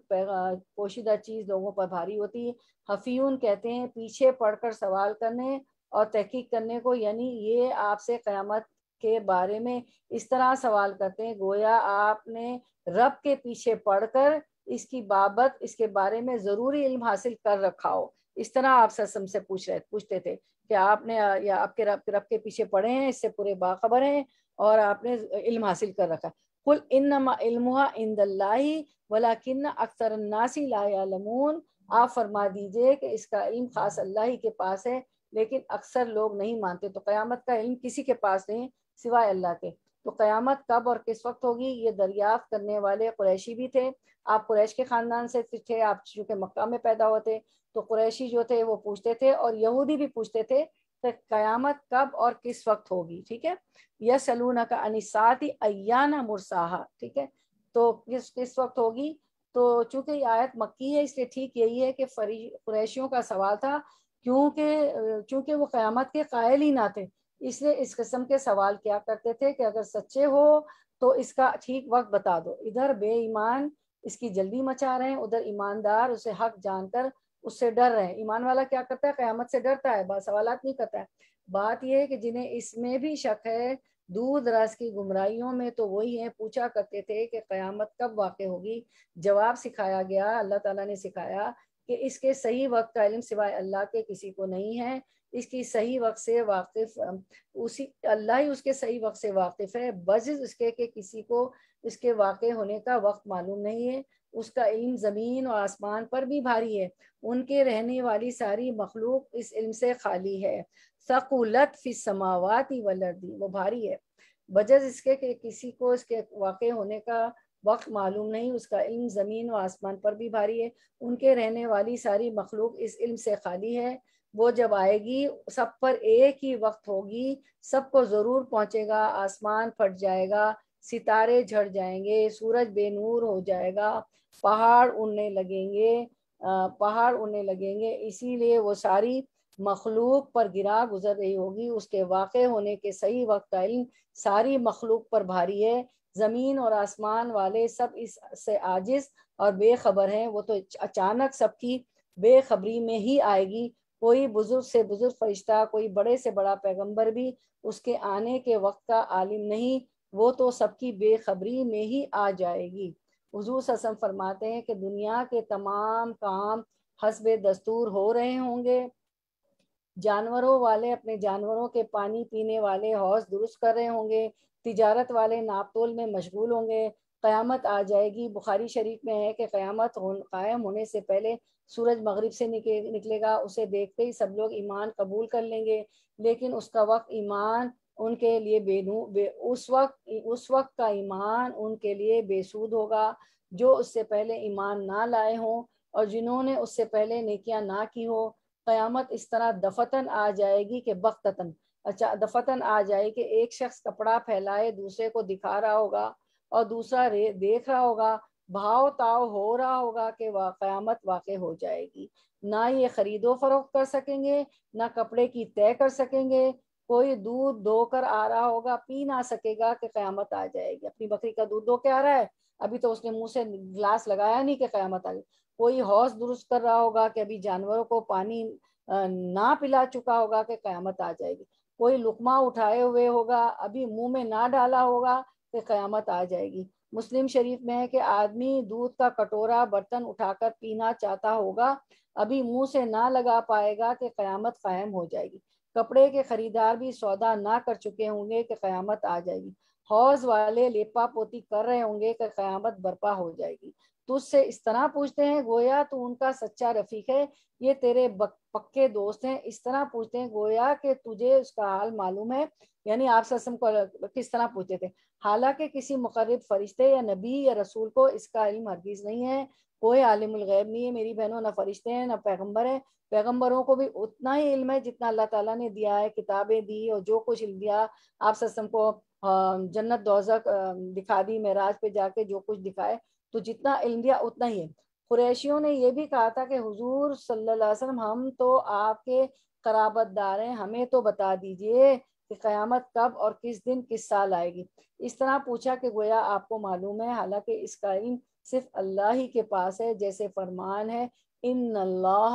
पोशीदा चीज़ लोगों पर भारी होती है हफीयून कहते हैं पीछे पढ़कर सवाल करने और तहकीक करने को यानी ये आपसे क़्यामत के बारे में इस तरह सवाल करते हैं गोया आपने रब के पीछे पढ़कर इसकी बाबत इसके बारे में ज़रूरी इल्म हासिल कर रखा हो इस तरह आप ससम से पूछ रहे पूछते थे कि आपने या आपके रब रब के पीछे पढ़े हैं इससे पूरे बाखबर हैं और आपने इल्म हासिल कर रखा कुल इनमा इंदल्लाही वला किन्न अक्सर नासी लामून आप फरमा दीजिए कि इसका इल्म खास अल्लाह ही के पास है लेकिन अक्सर लोग नहीं मानते तो क्यामत का इल्म किसी के पास नहीं सिवाय अल्लाह के तो क्यामत कब और किस वक्त होगी ये दरियाफ्त करने वाले कुरैशी भी थे आप कुरैश के ख़ानदान से थे आप चूँकि मक्का में पैदा होते तो कुरैशी जो थे वो पूछते थे और यहूदी भी पूछते थे कि क्यामत कब और किस वक्त होगी ठीक है यह सलून का अनिसात अयाना मुरसाहा ठीक है तो किस किस वक्त होगी तो चूंकि आयत मक्की है इसलिए ठीक यही है कि फरी कुरैशियों का सवाल था क्योंकि चूंकि वो क़्यामत के कायल ही ना थे इसलिए इस कस्म के सवाल क्या करते थे कि अगर सच्चे हो तो इसका ठीक वक्त बता दो इधर बेईमान इसकी जल्दी मचा रहे हैं उधर ईमानदार उसे हक जानकर उससे डर रहे हैं ईमान वाला क्या करता है क़्यामत से डरता है बात सवाल नहीं करता है बात यह है कि जिन्हें इसमें भी शक है दूर दराज की गुमराहियों में तो वही है पूछा करते थे कि क़्यामत कब वाक़ होगी जवाब सिखाया गया अल्लाह तला ने सिखाया कि इसके सही वक्त का इलम सिवाय अल्लाह के किसी को नहीं है इसकी सही वक्त से वाकिफ उसी अल्लाह ही उसके सही वक्त से वाकिफ है बज उसके के किसी को इसके वाक़ होने का वक्त मालूम नहीं है उसका इल्म ज़मीन और आसमान पर भी भारी है उनके रहने वाली सारी मखलूक इस इल्म से खाली है सकूलत फिस सकुलत वलर वलर्दी वो भारी है बजज इसके के किसी को इसके वाक़ होने का वक्त मालूम नहीं उसका इल्म ज़मीन व आसमान पर भी भारी है उनके रहने वाली सारी मखलूक इस इल्म से खाली है वो जब आएगी सब पर एक ही वक्त होगी सबको ज़रूर पहुंचेगा आसमान फट जाएगा सितारे झड़ जाएंगे सूरज बेनूर हो जाएगा पहाड़ उड़ने लगेंगे पहाड़ उड़ने लगेंगे इसीलिए वो सारी मखलूक पर गिरा गुजर रही होगी उसके वाक़ होने के सही वक्त का इल्म सारी मखलूक पर भारी है जमीन और आसमान वाले सब इससे आजिज और बेखबर हैं वो तो अचानक सबकी बेखबरी में ही आएगी कोई बुजुर्ग से बुजुर्ग फरिश्ता कोई बड़े से बड़ा पैगंबर भी उसके आने के वक्त का आलिम नहीं वो तो सबकी बेखबरी में ही आ जाएगी हजूर ससम फरमाते हैं कि दुनिया के तमाम काम हसब दस्तूर हो रहे होंगे जानवरों वाले अपने जानवरों के पानी पीने वाले हौस दुरुस्त कर रहे होंगे तिजारत वाले नापतोल में मशगूल होंगे क़यामत आ जाएगी बुखारी शरीफ में है कि क़यामत कायम होने से पहले सूरज मगरिब से निके निकलेगा उसे देखते ही सब लोग ईमान कबूल कर लेंगे लेकिन उसका वक्त ईमान उनके लिए बेनू बे, उस वक्त उस वक्त का ईमान उनके लिए बेसूद होगा जो उससे पहले ईमान ना लाए हों और जिन्होंने उससे पहले निकिया ना की हो क़यामत इस तरह दफतन आ जाएगी कि बख्ततन अच्छा दफतन आ जाए कि एक शख्स कपड़ा फैलाए दूसरे को दिखा रहा होगा और दूसरा देख रहा होगा भाव ताव हो रहा होगा कि क्यामत वाक़ हो जाएगी ना ये ख़रीदो फरोख कर सकेंगे ना कपड़े की तय कर सकेंगे कोई दूध धोकर आ रहा होगा पी ना सकेगा कि क्यामत आ जाएगी अपनी बकरी का दूध धो के आ रहा है अभी तो उसने मुंह से गिलास लगाया नहीं कि क्यामत आ गई कोई हौस दुरुस्त कर रहा होगा कि अभी जानवरों को पानी ना पिला चुका होगा कि क्यामत आ जाएगी कोई लुकमा उठाए हुए होगा अभी मुंह में ना डाला होगा तो क़यामत आ जाएगी मुस्लिम शरीफ में है कि आदमी दूध का कटोरा बर्तन उठाकर पीना चाहता होगा अभी मुंह से ना लगा पाएगा कि क़यामत कायम हो जाएगी कपड़े के खरीदार भी सौदा ना कर चुके होंगे कि क़यामत आ जाएगी हौज वाले लेपा पोती कर रहे होंगे कि क़यामत बर्पा हो जाएगी तुझसे इस तरह पूछते हैं गोया तू उनका सच्चा रफीक है ये तेरे पक्के दोस्त हैं इस तरह पूछते हैं गोया कि तुझे उसका हाल मालूम है यानी आप ससम को किस तरह पूछते थे हालांकि किसी मुकरब फरिश्ते या नबी या रसूल को इसका इल्म हरगिज नहीं है कोई आलिमगैब नहीं है मेरी बहनों ना फरिश्ते हैं ना पैगम्बर हैं पैगम्बरों को भी उतना ही इल्म है जितना अल्लाह ताला ने दिया है किताबें दी और जो कुछ दिया आप ससम को जन्नत दौजक दिखा दी महराज पे जाके जो कुछ दिखाए तो जितना इल्म दिया उतना ही है कुरैशियों ने यह भी कहा था कि हुजूर सल्लल्लाहु अलैहि वसल्लम हम तो आपके कराबतदार हैं हमें तो बता दीजिए कि क़यामत कब और किस दिन किस साल आएगी इस तरह पूछा कि गोया आपको मालूम है हालांकि इसका इल्म सिर्फ अल्लाह ही के पास है जैसे फरमान है इन अल्लाह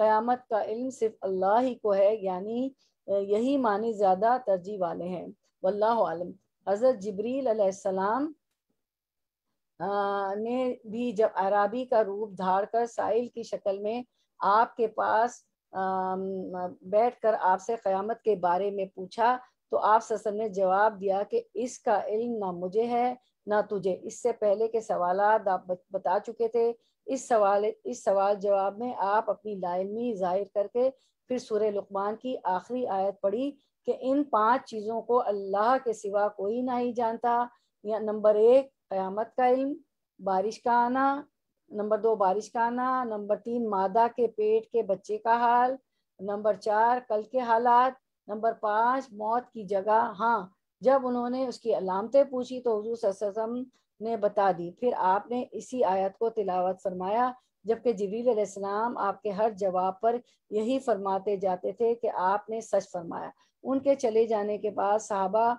क़यामत का इल्म सिर्फ अल्लाह ही को है यानी यही मानी ज़्यादा तरजीह वाले हैं वल्लाह आलम हज़रत जबरील सलाम અને બીબ જબ અરબી કા રૂપ ધાર કર સાયલ કી શકલ મે આપ કે પાસ બેઠકર આપસે કયામત કે બારે મે પૂછા તો આપ સસને જવાબ દિયા કે ઇસકા ઇлм ના મુજે હે ના તુજે ઇસસે પહેલે કે સવાલા બતા ચુકે થે ઇસ સવાલ ઇસ સવાલ જવાબ મે આપ apni લાઈન મે ઝાહીર કરકે ફિર સૂરે લુક્માન કી આખરી આયત પડી કે ઇન પાંચ ચીઝો કો અલ્લાહ કે સિવા કોઈ નાહી જાનતા ય નંબર 1 क्यामत का इल्म बारिश का आना नंबर दो बारिश का आना नंबर तीन मादा के पेट के बच्चे का हाल नंबर चार कल के हालात नंबर पाँच मौत की जगह हाँ जब उन्होंने उसकी अलामतें पूछी तो हजू ससम ने बता दी फिर आपने इसी आयत को तिलावत फरमाया जबकि जबरीसम आपके हर जवाब पर यही फरमाते जाते थे कि आपने सच फरमाया उनके चले जाने के बाद साहबा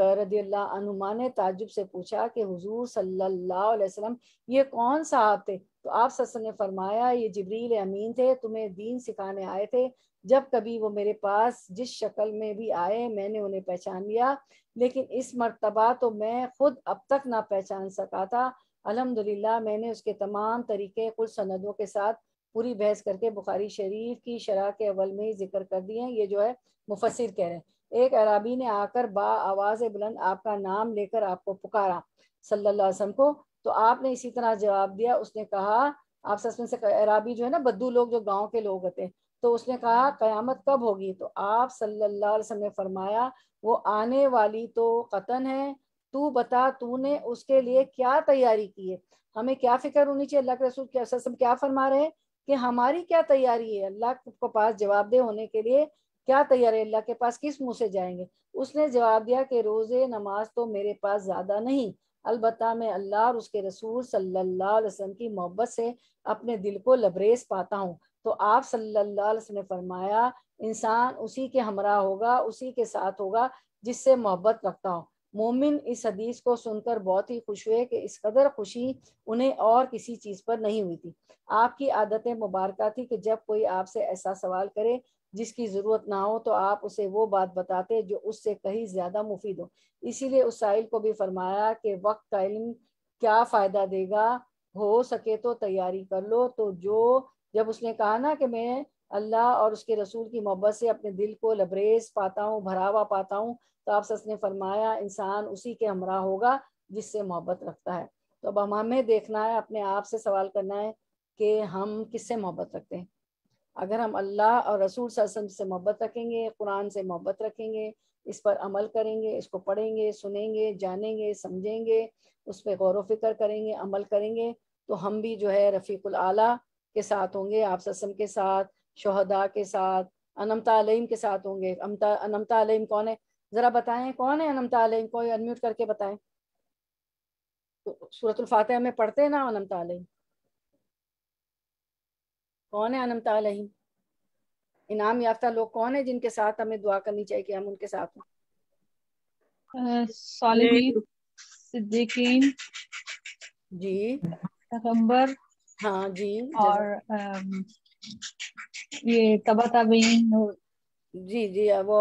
रदी अनुमा ने ताजुब से पूछा कि हुजूर सल्लल्लाहु अलैहि वसल्लम ये कौन साहब थे तो आप ससन ने फरमाया ये जबरील अमीन थे तुम्हें दीन सिखाने आए थे जब कभी वो मेरे पास जिस शक्ल में भी आए मैंने उन्हें पहचान लिया लेकिन इस मरतबा तो मैं खुद अब तक ना पहचान सका था अलहमदिल्ला मैंने उसके तमाम तरीके कुछ सनदों के साथ पूरी बहस करके बुखारी शरीफ की शराह के अवल में जिक्र कर दिए ये जो है मुफसर कह रहे हैं एक अराबी ने आकर बा आवाज बुलंद आपका नाम लेकर आपको पुकारा सल्लल्लाहु अलैहि वसल्लम को तो आपने इसी तरह जवाब दिया उसने कहा आप सच में से अराबी जो है ना बद्दू लोग जो गांव के लोग होते हैं तो उसने कहा कयामत कब होगी तो आप सल्लल्लाहु अलैहि वसल्लम ने फरमाया वो आने वाली तो कतन है तू बता तूने उसके लिए क्या तैयारी की है हमें क्या फिक्र होनी चाहिए अल्लाह के रसूल क्या क्या फरमा रहे हैं कि हमारी क्या तैयारी है अल्लाह को पास जवाबदेह होने के लिए क्या तैयारी अल्लाह के पास किस मुंह से जाएंगे उसने जवाब दिया कि रोज़े नमाज तो मेरे पास ज़्यादा नहीं अलबत् मैं अल्लाह और उसके रसूल सल्लल्लाहु अलैहि वसल्लम की मोहब्बत से अपने दिल को लबरेज पाता हूँ तो आप सल्लल्लाहु अलैहि वसल्लम ने फरमाया इंसान उसी के हमरा होगा उसी के साथ होगा जिससे मोहब्बत रखता हो मोमिन इस हदीस को सुनकर बहुत ही खुश हुए कि इस कदर खुशी उन्हें और किसी चीज़ पर नहीं हुई थी आपकी आदतें मुबारक थी कि जब कोई आपसे ऐसा सवाल करे जिसकी ज़रूरत ना हो तो आप उसे वो बात बताते जो उससे कहीं ज़्यादा मुफीद हो इसीलिए उस साहिल को भी फरमाया कि वक्त का इल्म क्या फ़ायदा देगा हो सके तो तैयारी कर लो तो जो जब उसने कहा ना कि मैं अल्लाह और उसके रसूल की मोहब्बत से अपने दिल को लबरेज पाता हूँ भरावा पाता हूँ तो आप सच ने फरमाया इंसान उसी के हमरा होगा जिससे मोहब्बत रखता है तो अब हमें देखना है अपने आप से सवाल करना है कि हम किससे मोहब्बत रखते हैं अगर हम अल्लाह और रसूल से मोहब्बत रखेंगे कुरान से मोहब्बत रखेंगे इस पर अमल करेंगे इसको पढ़ेंगे सुनेंगे जानेंगे समझेंगे उस पर गौर वफिक्र करेंगे अमल करेंगे तो हम भी जो है रफ़ीकुल आला के साथ होंगे आप ससम के साथ शहदा के साथ अनमता के साथ होंगे अनमता अलम कौन है ज़रा बताएं कौन है अनमता अलम कोई अनम्यूट करके बताएं तो सूरतुल फातिहा में पढ़ते हैं ना अनमता कौन है अनमता अलहिम इनाम याफ्ता लोग कौन है जिनके साथ हमें दुआ करनी चाहिए कि हम उनके साथ हों सिद्दीकीन जी पैगंबर हाँ जी और ये तबा तबीन जी जी वो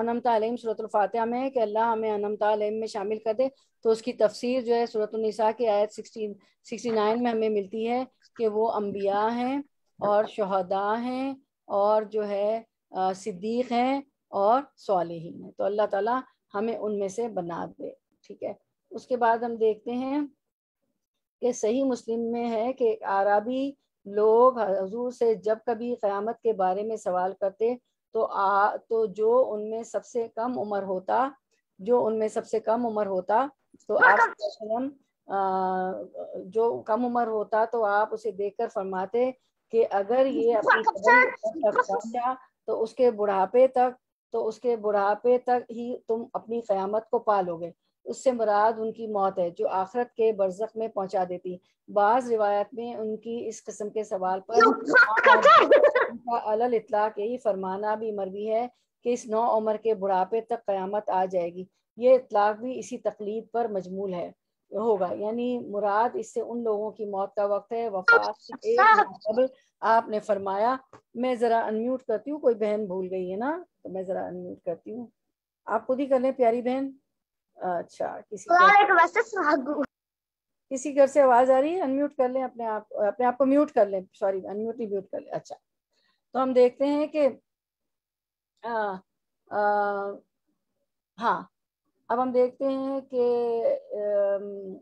अनम सूरत फातिहा में है कि अल्लाह हमें अनम तालीम में शामिल कर दे तो उसकी तफसीर जो है सूरतनिसा की आयत सिक्सटी नाइन में हमें मिलती है कि वो अम्बिया हैं और शहदा हैं और जो है सिद्दीक हैं और सालहीन हैं तो अल्लाह ताला हमें उनमें से बना दे ठीक है उसके बाद हम देखते हैं कि सही मुस्लिम में है कि आरबी लोग हजूर से जब कभी क्यामत के बारे में सवाल करते तो आ तो जो उनमें सबसे कम उम्र होता जो उनमें सबसे कम उम्र होता तो हाँ, आप जो कम उम्र होता तो आप उसे देखकर फरमाते कि अगर ये हाँ, अपनी पहुंचा तो उसके बुढ़ापे तक तो उसके बुढ़ापे तक ही तुम अपनी क्यामत को पालोगे उससे मुराद उनकी मौत है जो आखरत के बरसक में पहुंचा देती बाज रिवायत में उनकी इस किस्म के सवाल पर अलल इतलाक यही फरमाना भी मरवी है कि इस नौ उम्र के बुढ़ापे तक क्यामत आ जाएगी ये इतलाक भी इसी तकलीद पर मजमूल है होगा यानी मुराद इससे उन लोगों की मौत का वक्त है वफात अच्छा। आपने फरमाया मैं ज़रा अनम्यूट करती हूँ कोई बहन भूल गई है ना तो मैं ज़रा अनम्यूट करती हूँ आप खुद ही कर ले प्यारी बहन अच्छा किसी किसी घर से आवाज़ आ रही है अनम्यूट कर लें अपने आप अपने आप को म्यूट कर लें सॉरी अनम्यूट ही म्यूट कर लें अच्छा तो हम देखते हैं कि हाँ अब हम देखते हैं कि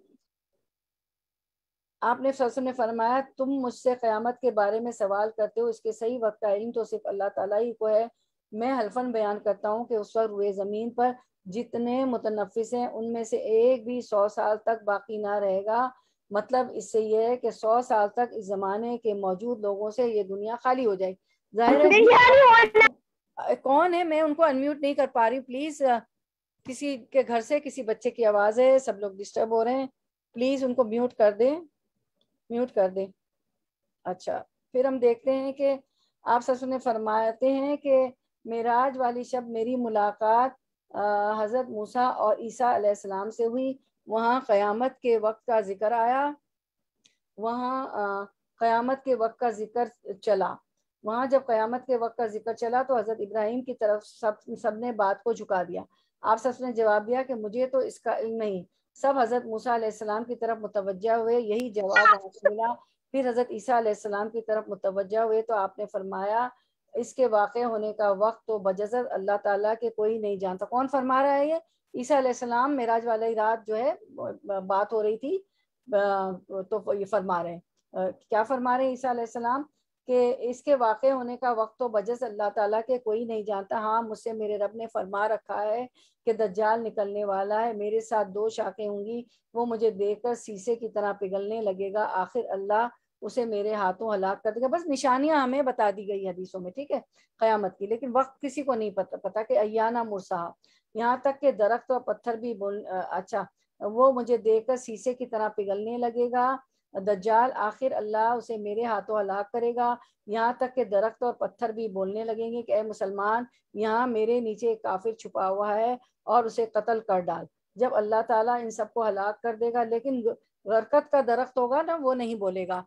आपने ने फरमाया तुम मुझसे क़यामत के बारे में सवाल करते हो इसके सही वक्त का इन तो सिर्फ अल्लाह ताला ही को है मैं हल्फन बयान करता हूँ कि उस वक्त हुए ज़मीन पर जितने मुतनफ़ हैं उनमें से एक भी सौ साल तक बाकी ना रहेगा मतलब इससे यह है कि सौ साल तक इस ज़माने के मौजूद लोगों से ये दुनिया खाली हो जाएगी जाहिर कौन है मैं उनको अनम्यूट नहीं कर पा रही प्लीज़ किसी के घर से किसी बच्चे की आवाज़ है सब लोग डिस्टर्ब हो रहे हैं प्लीज़ उनको म्यूट कर दें म्यूट कर दें अच्छा फिर हम देखते हैं कि आप ससुर ने फरमाते हैं कि मेराज वाली शब मेरी मुलाकात हज़रत मूसा और ईसा सलाम से हुई वहाँ क़यामत के वक्त का जिक्र आया वहाँ क़यामत के वक्त का जिक्र चला वहाँ जब क़यामत के वक्त का जिक्र चला तो हज़रत इब्राहिम की तरफ सब सब ने बात को झुका दिया आप सब ने जवाब दिया कि मुझे तो इसका इल्म नहीं सब हजरत मूसा की तरफ मुतवजा हुए यही जवाब मिला फिर हजरत ईसा की तरफ मुतवजा हुए तो आपने फरमाया इसके वाक़ होने का वक्त तो बजर अल्लाह ताला के कोई नहीं जानता कौन फरमा रहा है ये ईसा मेराज वाली रात जो है बात हो रही थी तो ये फरमा रहे हैं क्या फरमा रहे हैं ईसा कि इसके वाक़ होने का वक्त तो बजस अल्लाह ताला के कोई नहीं जानता हाँ मुझसे मेरे रब ने फरमा रखा है कि दज्जाल निकलने वाला है मेरे साथ दो शाखें होंगी वो मुझे देखकर शीशे की तरह पिघलने लगेगा आखिर अल्लाह उसे मेरे हाथों हलाक कर देगा बस निशानियां हमें बता दी गई हदीसों में ठीक है क़यामत की लेकिन वक्त किसी को नहीं पता पता कि अयाना मुरसा यहाँ तक के दरख्त और पत्थर भी बोल अच्छा वो मुझे देखकर शीशे की तरह पिघलने लगेगा दज्जाल आखिर अल्लाह उसे मेरे हाथों हलाक करेगा यहाँ तक के दरख्त और पत्थर भी बोलने लगेंगे कि मुसलमान यहाँ मेरे नीचे एक काफिर छुपा हुआ है और उसे कत्ल कर डाल जब अल्लाह ताला इन सबको हलाक कर देगा लेकिन गरकत का दरख्त होगा ना वो नहीं बोलेगा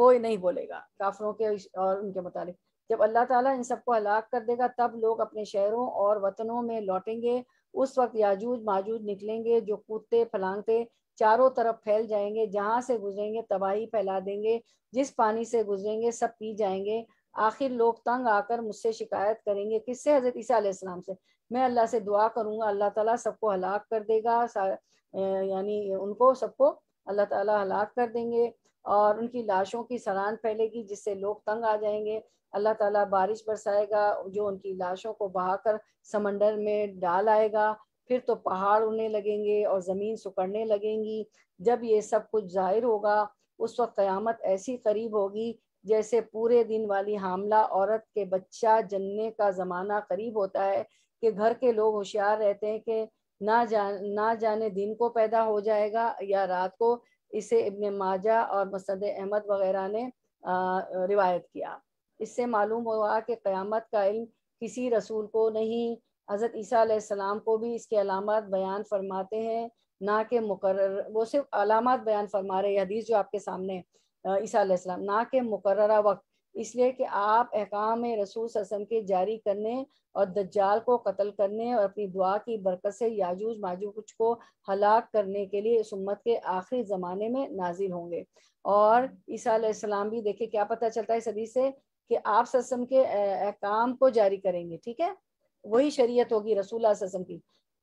वो नहीं बोलेगा काफरों के और उनके मुतालिक जब अल्लाह ताला इन सबको हलाक कर देगा तब लोग अपने शहरों और वतनों में लौटेंगे उस वक्त याजूज माजूज निकलेंगे जो कूदते फलांगते चारों तरफ फैल जाएंगे जहाँ से गुजरेंगे तबाही फैला देंगे जिस पानी से गुजरेंगे सब पी जाएंगे आखिर लोग तंग आकर मुझसे शिकायत करेंगे किससे हजरत ईसा से मैं अल्लाह से दुआ करूंगा अल्लाह ताला सबको हलाक कर देगा यानी उनको सबको अल्लाह ताला हलाक कर देंगे और उनकी लाशों की सरान फैलेगी जिससे लोग तंग आ जाएंगे अल्लाह ताला बारिश बरसाएगा जो उनकी लाशों को बहाकर समंदर में डाल आएगा फिर तो पहाड़ उड़ने लगेंगे और ज़मीन सुकड़ने लगेंगी जब ये सब कुछ जाहिर होगा उस वक्त क़यामत ऐसी करीब होगी जैसे पूरे दिन वाली हामला औरत के बच्चा जन्ने का ज़माना करीब होता है कि घर के लोग होशियार रहते हैं कि ना जा ना जाने दिन को पैदा हो जाएगा या रात को इसे इबन माजा और मसद अहमद वगैरह ने रिवायत किया इससे मालूम हुआ कि क़यामत का इल्म किसी रसूल को नहीं हज़रत ईसा को भी इसके अलामत बयान फरमाते हैं ना के मुकर वो सिर्फ अलामत बयान फरमा रहे हदीस जो आपके सामने ईसा ना के मुकर वक्त इसलिए कि आप अहकाम रसूल असम के जारी करने और दज्जाल को कत्ल करने और अपनी दुआ की बरकत से याजूज माजूज को हलाक करने के लिए इस उम्मत के आखिरी ज़माने में नाजिल होंगे और ईसा भी देखिए क्या पता चलता है इस हदीस से कि आप ससम के अहकाम को जारी करेंगे ठीक है वही शरीयत होगी रसूल की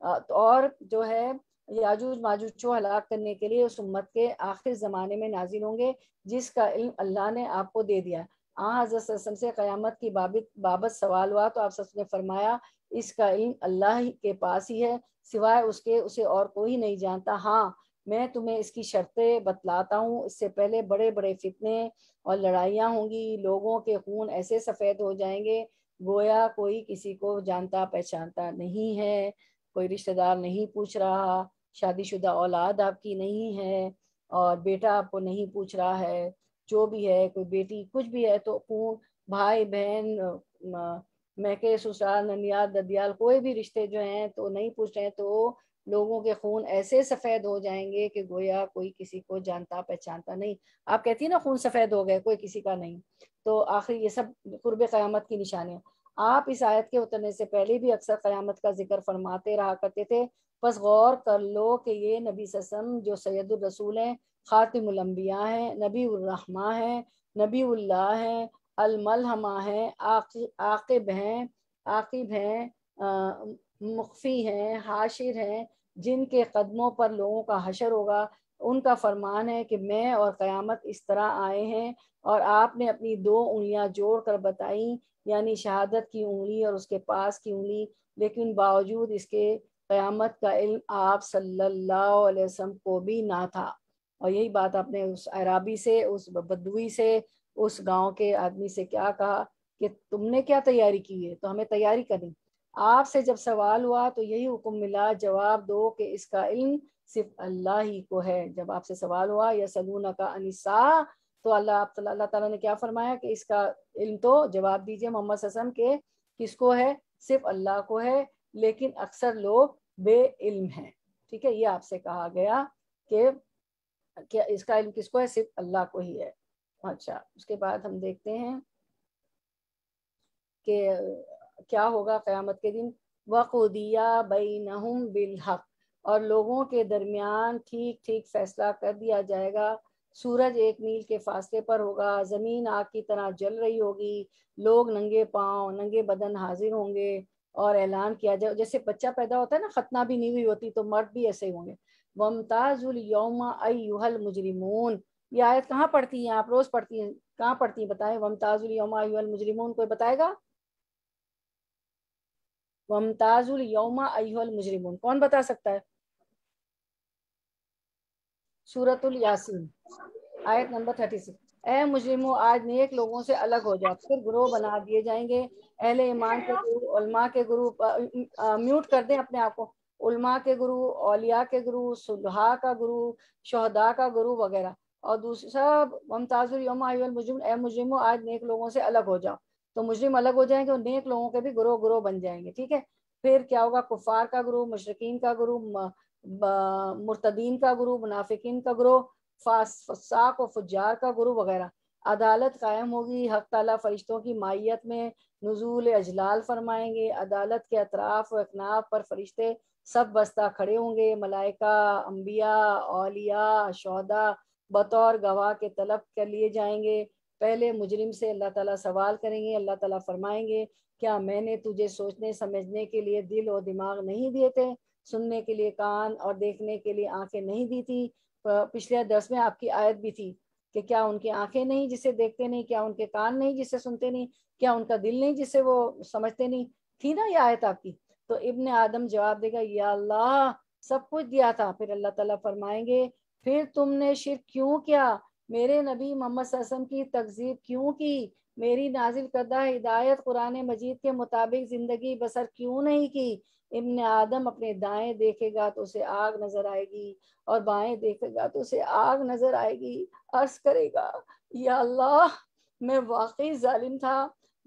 तो और जो है याजूज माजूज को हलाक करने के लिए उस उम्मत के आखिर ज़माने में नाजिल होंगे जिसका इल्म अल्लाह ने आपको दे दिया आ हज़रत से क्यामत की बाबत बाबत सवाल हुआ तो आप सस ने फरमाया इसका इल्म अल्लाह के पास ही है सिवाय उसके उसे और कोई नहीं जानता हाँ मैं तुम्हें इसकी शर्तें बतलाता हूँ इससे पहले बड़े बड़े फितने और लड़ाइयाँ होंगी लोगों के खून ऐसे सफ़ेद हो जाएंगे गोया कोई किसी को जानता पहचानता नहीं है कोई रिश्तेदार नहीं पूछ रहा शादीशुदा औलाद आपकी नहीं है और बेटा आपको नहीं पूछ रहा है जो भी है कोई बेटी कुछ भी है तो पूर्ण भाई बहन मैके ससुराल ननियाल ददियाल कोई भी रिश्ते जो हैं तो नहीं पूछ रहे हैं तो लोगों के खून ऐसे सफ़ेद हो जाएंगे कि गोया कोई किसी को जानता पहचानता नहीं आप कहती है ना खून सफ़ेद हो गए कोई किसी का नहीं तो आखिर ये सब कुर्ब क़्यामत की है आप इस आयत के उतरने से पहले भी अक्सर क़्यामत का जिक्र फरमाते रहा करते थे बस गौर कर लो कि ये नबी ससम जो सैदुलरसूल हैं ख़ातिमलम्बिया हैं नबीमा हैं नबी उल्ला हैं अलमलहमा हैं आकिब हैं आकिब हैं मुखी हैं हाशिर हैं जिनके कदमों पर लोगों का हशर होगा उनका फरमान है कि मैं और क़यामत इस तरह आए हैं और आपने अपनी दो उंगलियां जोड़ कर बताई यानी शहादत की उंगली और उसके पास की उंगली लेकिन बावजूद इसके क़यामत का इल्म आप सल्लल्लाहु अलैहि वसल्लम को भी ना था और यही बात आपने उस अराबी से उस बदुई से उस गांव के आदमी से क्या कहा कि तुमने क्या तैयारी की है तो हमें तैयारी करनी आपसे जब सवाल हुआ तो यही हुक्म मिला जवाब दो कि इसका इल्म सिर्फ अल्लाह ही को है जब आपसे सवाल हुआ या सलूना का अनिसा तो अल्लाह अल्लाह तला ने क्या फरमाया कि इसका इल्म तो जवाब दीजिए मोहम्मद ससम के किसको है सिर्फ अल्लाह को है लेकिन अक्सर लोग बेइल्म हैं ठीक है ये आपसे कहा गया कि क्या इसका इल्म किसको है सिर्फ अल्लाह को ही है अच्छा उसके बाद हम देखते हैं कि क्या होगा क़्यामत के दिन वक़ुदिया बिनहुम बिलहक और लोगों के दरमियान ठीक ठीक फैसला कर दिया जाएगा सूरज एक मील के फासले पर होगा ज़मीन आग की तरह जल रही होगी लोग नंगे पाँव नंगे बदन हाजिर होंगे और ऐलान किया जाए जैसे बच्चा पैदा होता है ना खतना भी नहीं हुई होती तो मर्द भी ऐसे ही होंगे वमताजुल योम अयुहल मुजरिमून ये आयत कहाँ पढ़ती हैं आप रोज़ पढ़ती हैं कहाँ पढ़ती हैं बताएं वमताजुल योम अयुहल मुजरिमून कोई बताएगा वमताजुल यौमा अयुल मुजरिम कौन बता सकता है सूरतुल यासीन आयत नंबर थर्टी सिक्स ए मुजरिमो आज नेक लोगों से अलग हो जाओ फिर ग्रोह बना दिए जाएंगे अहले ईमान के गुरु के गुरु म्यूट कर दें अपने आप को उलमा के गुरु औलिया के गुरु सुल्हा का गुरु शहदा का गुरु वगैरह और दूसरा सब ममताजुल यौमा मुजरिम ए मुजरिमो आज नेक लोगों से अलग हो जाओ तो मुजरिम अलग हो जाएंगे और नेक लोगों के भी ग्रोह ग्रोह बन जाएंगे ठीक है फिर क्या होगा कुफार का ग्रोह मुशरकिन का ग्रोह मुर्तदीन का ग्रोह मुनाफिकीन का ग्रोह फाक और फुजार का ग्रोह वगैरह अदालत कायम होगी हक तला फरिश्तों की माइत में नजूल अजलाल फरमाएंगे अदालत के अतराफ व अकनाफ पर फरिश्ते सब बस्ता खड़े होंगे मलाइका अम्बिया अलिया शहदा बतौर गवाह के तलब कर लिए जाएंगे पहले मुजरिम से अल्लाह ताला सवाल करेंगे अल्लाह ताला फरमाएंगे क्या मैंने तुझे सोचने समझने के लिए दिल और दिमाग नहीं दिए थे सुनने के लिए कान और देखने के लिए आंखें नहीं दी थी पिछले दस में आपकी आयत भी थी कि क्या उनकी आंखें नहीं जिसे देखते नहीं क्या उनके कान नहीं जिसे सुनते नहीं क्या उनका दिल नहीं जिसे वो समझते नहीं थी ना ये आयत आपकी तो इब्न आदम जवाब देगा या अल्लाह सब कुछ दिया था फिर अल्लाह ताला फरमाएंगे फिर तुमने शिर क्यों किया मेरे नबी मोहम्मद ससम की तकजीब क्यों की मेरी नाजिल करदा हिदायत कुरान मजीद के मुताबिक ज़िंदगी बसर क्यों नहीं की इमन आदम अपने दाएं देखेगा तो उसे आग नज़र आएगी और बाएं देखेगा तो उसे आग नज़र आएगी अर्ज करेगा या अल्लाह मैं वाकई जालिम था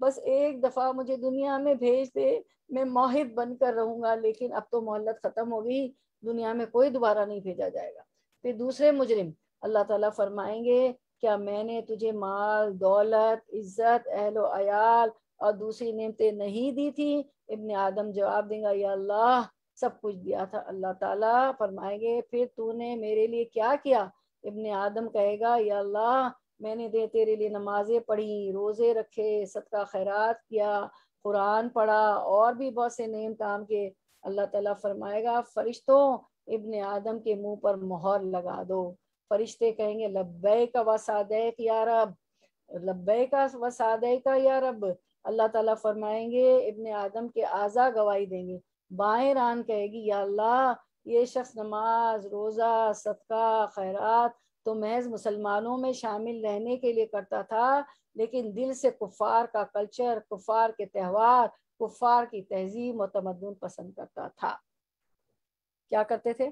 बस एक दफ़ा मुझे दुनिया में भेज दे मैं मोहित बनकर रहूंगा लेकिन अब तो मोहल्लत ख़त्म हो गई दुनिया में कोई दोबारा नहीं भेजा जाएगा फिर दूसरे मुजरिम अल्लाह ताला फरमाएंगे क्या मैंने तुझे माल दौलत इज्जत अहलो अयाल और दूसरी नियमतें नहीं दी थी इबन आदम जवाब देंगे या अल्लाह सब कुछ दिया था अल्लाह ताला फरमाएंगे फिर तूने मेरे लिए क्या किया इबन आदम कहेगा या अल्लाह मैंने दे तेरे लिए नमाजें पढ़ी रोज़े रखे सदका खैरात किया कुरान पढ़ा और भी बहुत से नेम काम के अल्लाह ताला फरमाएगा फरिश्तों इबन आदम के मुंह पर मोहर लगा दो फरिश्ते कहेंगे लब्बे का वसादे या रब लब्बे का वसादे का या रब अल्लाह ताला फरमाएंगे इब्ने आदम के आज़ा गवाही देंगे बाएं रान कहेगी या अल्लाह ये शख्स नमाज रोज़ा सदका खैरात तो महज मुसलमानों में शामिल रहने के लिए करता था लेकिन दिल से कुफार का कल्चर कुफार के त्यौहार कुफार की तहजीब और तमदन पसंद करता था क्या करते थे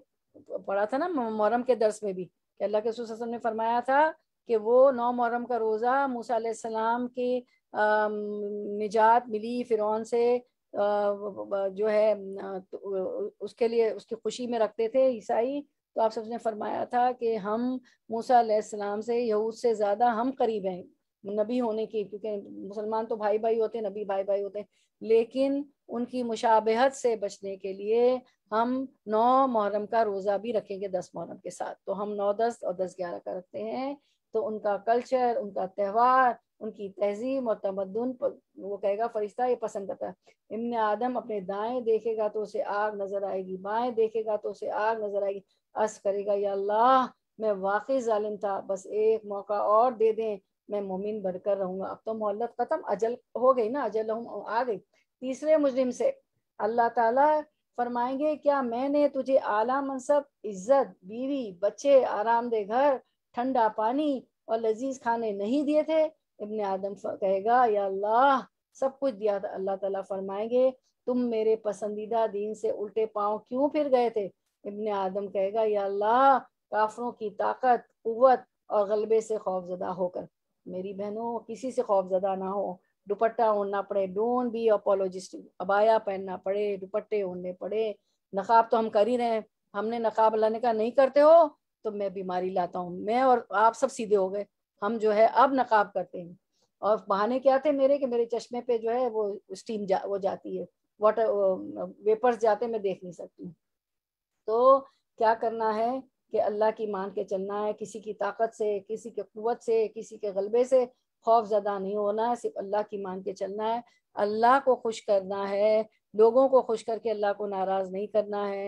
पढ़ा था ना मुहर्रम के दर्स में भी कि अल्लाह के रसूल ने फरमाया था कि वो नौ मुहर्रम का रोज़ा मूसा सलाम की निजात मिली फ़िरौन से जो है तो, उसके लिए उसकी खुशी में रखते थे ईसाई तो आप सबने फरमाया था कि हम मूसा सलाम से यहूद से ज़्यादा हम करीब हैं नबी होने की क्योंकि मुसलमान तो भाई भाई होते हैं नबी भाई भाई होते हैं लेकिन उनकी मुशाबहत से बचने के लिए हम नौ मुहर्रम का रोज़ा भी रखेंगे दस मुहर्रम के साथ तो हम नौ दस और दस ग्यारह का रखते हैं तो उनका कल्चर उनका त्यौहार उनकी तहजीब और तमदन वो कहेगा फरिश्ता ये पसंद करता है इमन आदम अपने दाएं देखेगा तो उसे आग नजर आएगी बाएं देखेगा तो उसे आग नजर आएगी अस करेगा या अल्लाह मैं वाकई जालिम था बस एक मौका और दे दें मैं मोमिन बनकर रहूंगा अब तो मोहल्लत खत्म अजल हो गई ना अजल आ गई तीसरे मुजरिम से अल्लाह ताला फरमाएंगे क्या मैंने तुझे आला मनसब इज्जत बीवी बच्चे दे घर ठंडा पानी और लजीज खाने नहीं दिए थे इबन आदम कहेगा या अल्लाह सब कुछ दिया था अल्लाह ताला फरमाएंगे तुम मेरे पसंदीदा दीन से उल्टे पाँव क्यों फिर गए थे इबन आदम कहेगा या अल्लाह काफरों की ताकत कुत और गलबे से खौफजदा होकर मेरी बहनों किसी से खौफ ज्यादा ना हो दुपट्टा ओढ़ना पड़े डोंट बी अपोलोजिस्ट अबाया पहनना पड़े दुपट्टे ओढ़ने पड़े नकाब तो हम कर ही रहे हैं हमने नकाब लाने का नहीं करते हो तो मैं बीमारी लाता हूँ मैं और आप सब सीधे हो गए हम जो है अब नकाब करते हैं और बहाने क्या थे मेरे कि मेरे चश्मे पे जो है वो स्टीम जा वो जाती है वाटर वेपर्स जाते मैं देख नहीं सकती तो क्या करना है कि अल्लाह की मान के चलना है किसी की ताकत से किसी के क़वत से किसी के गलबे से खौफ ज़दा नहीं होना है सिर्फ अल्लाह की मान के चलना है अल्लाह को खुश करना है लोगों को खुश करके अल्लाह को नाराज़ नहीं करना है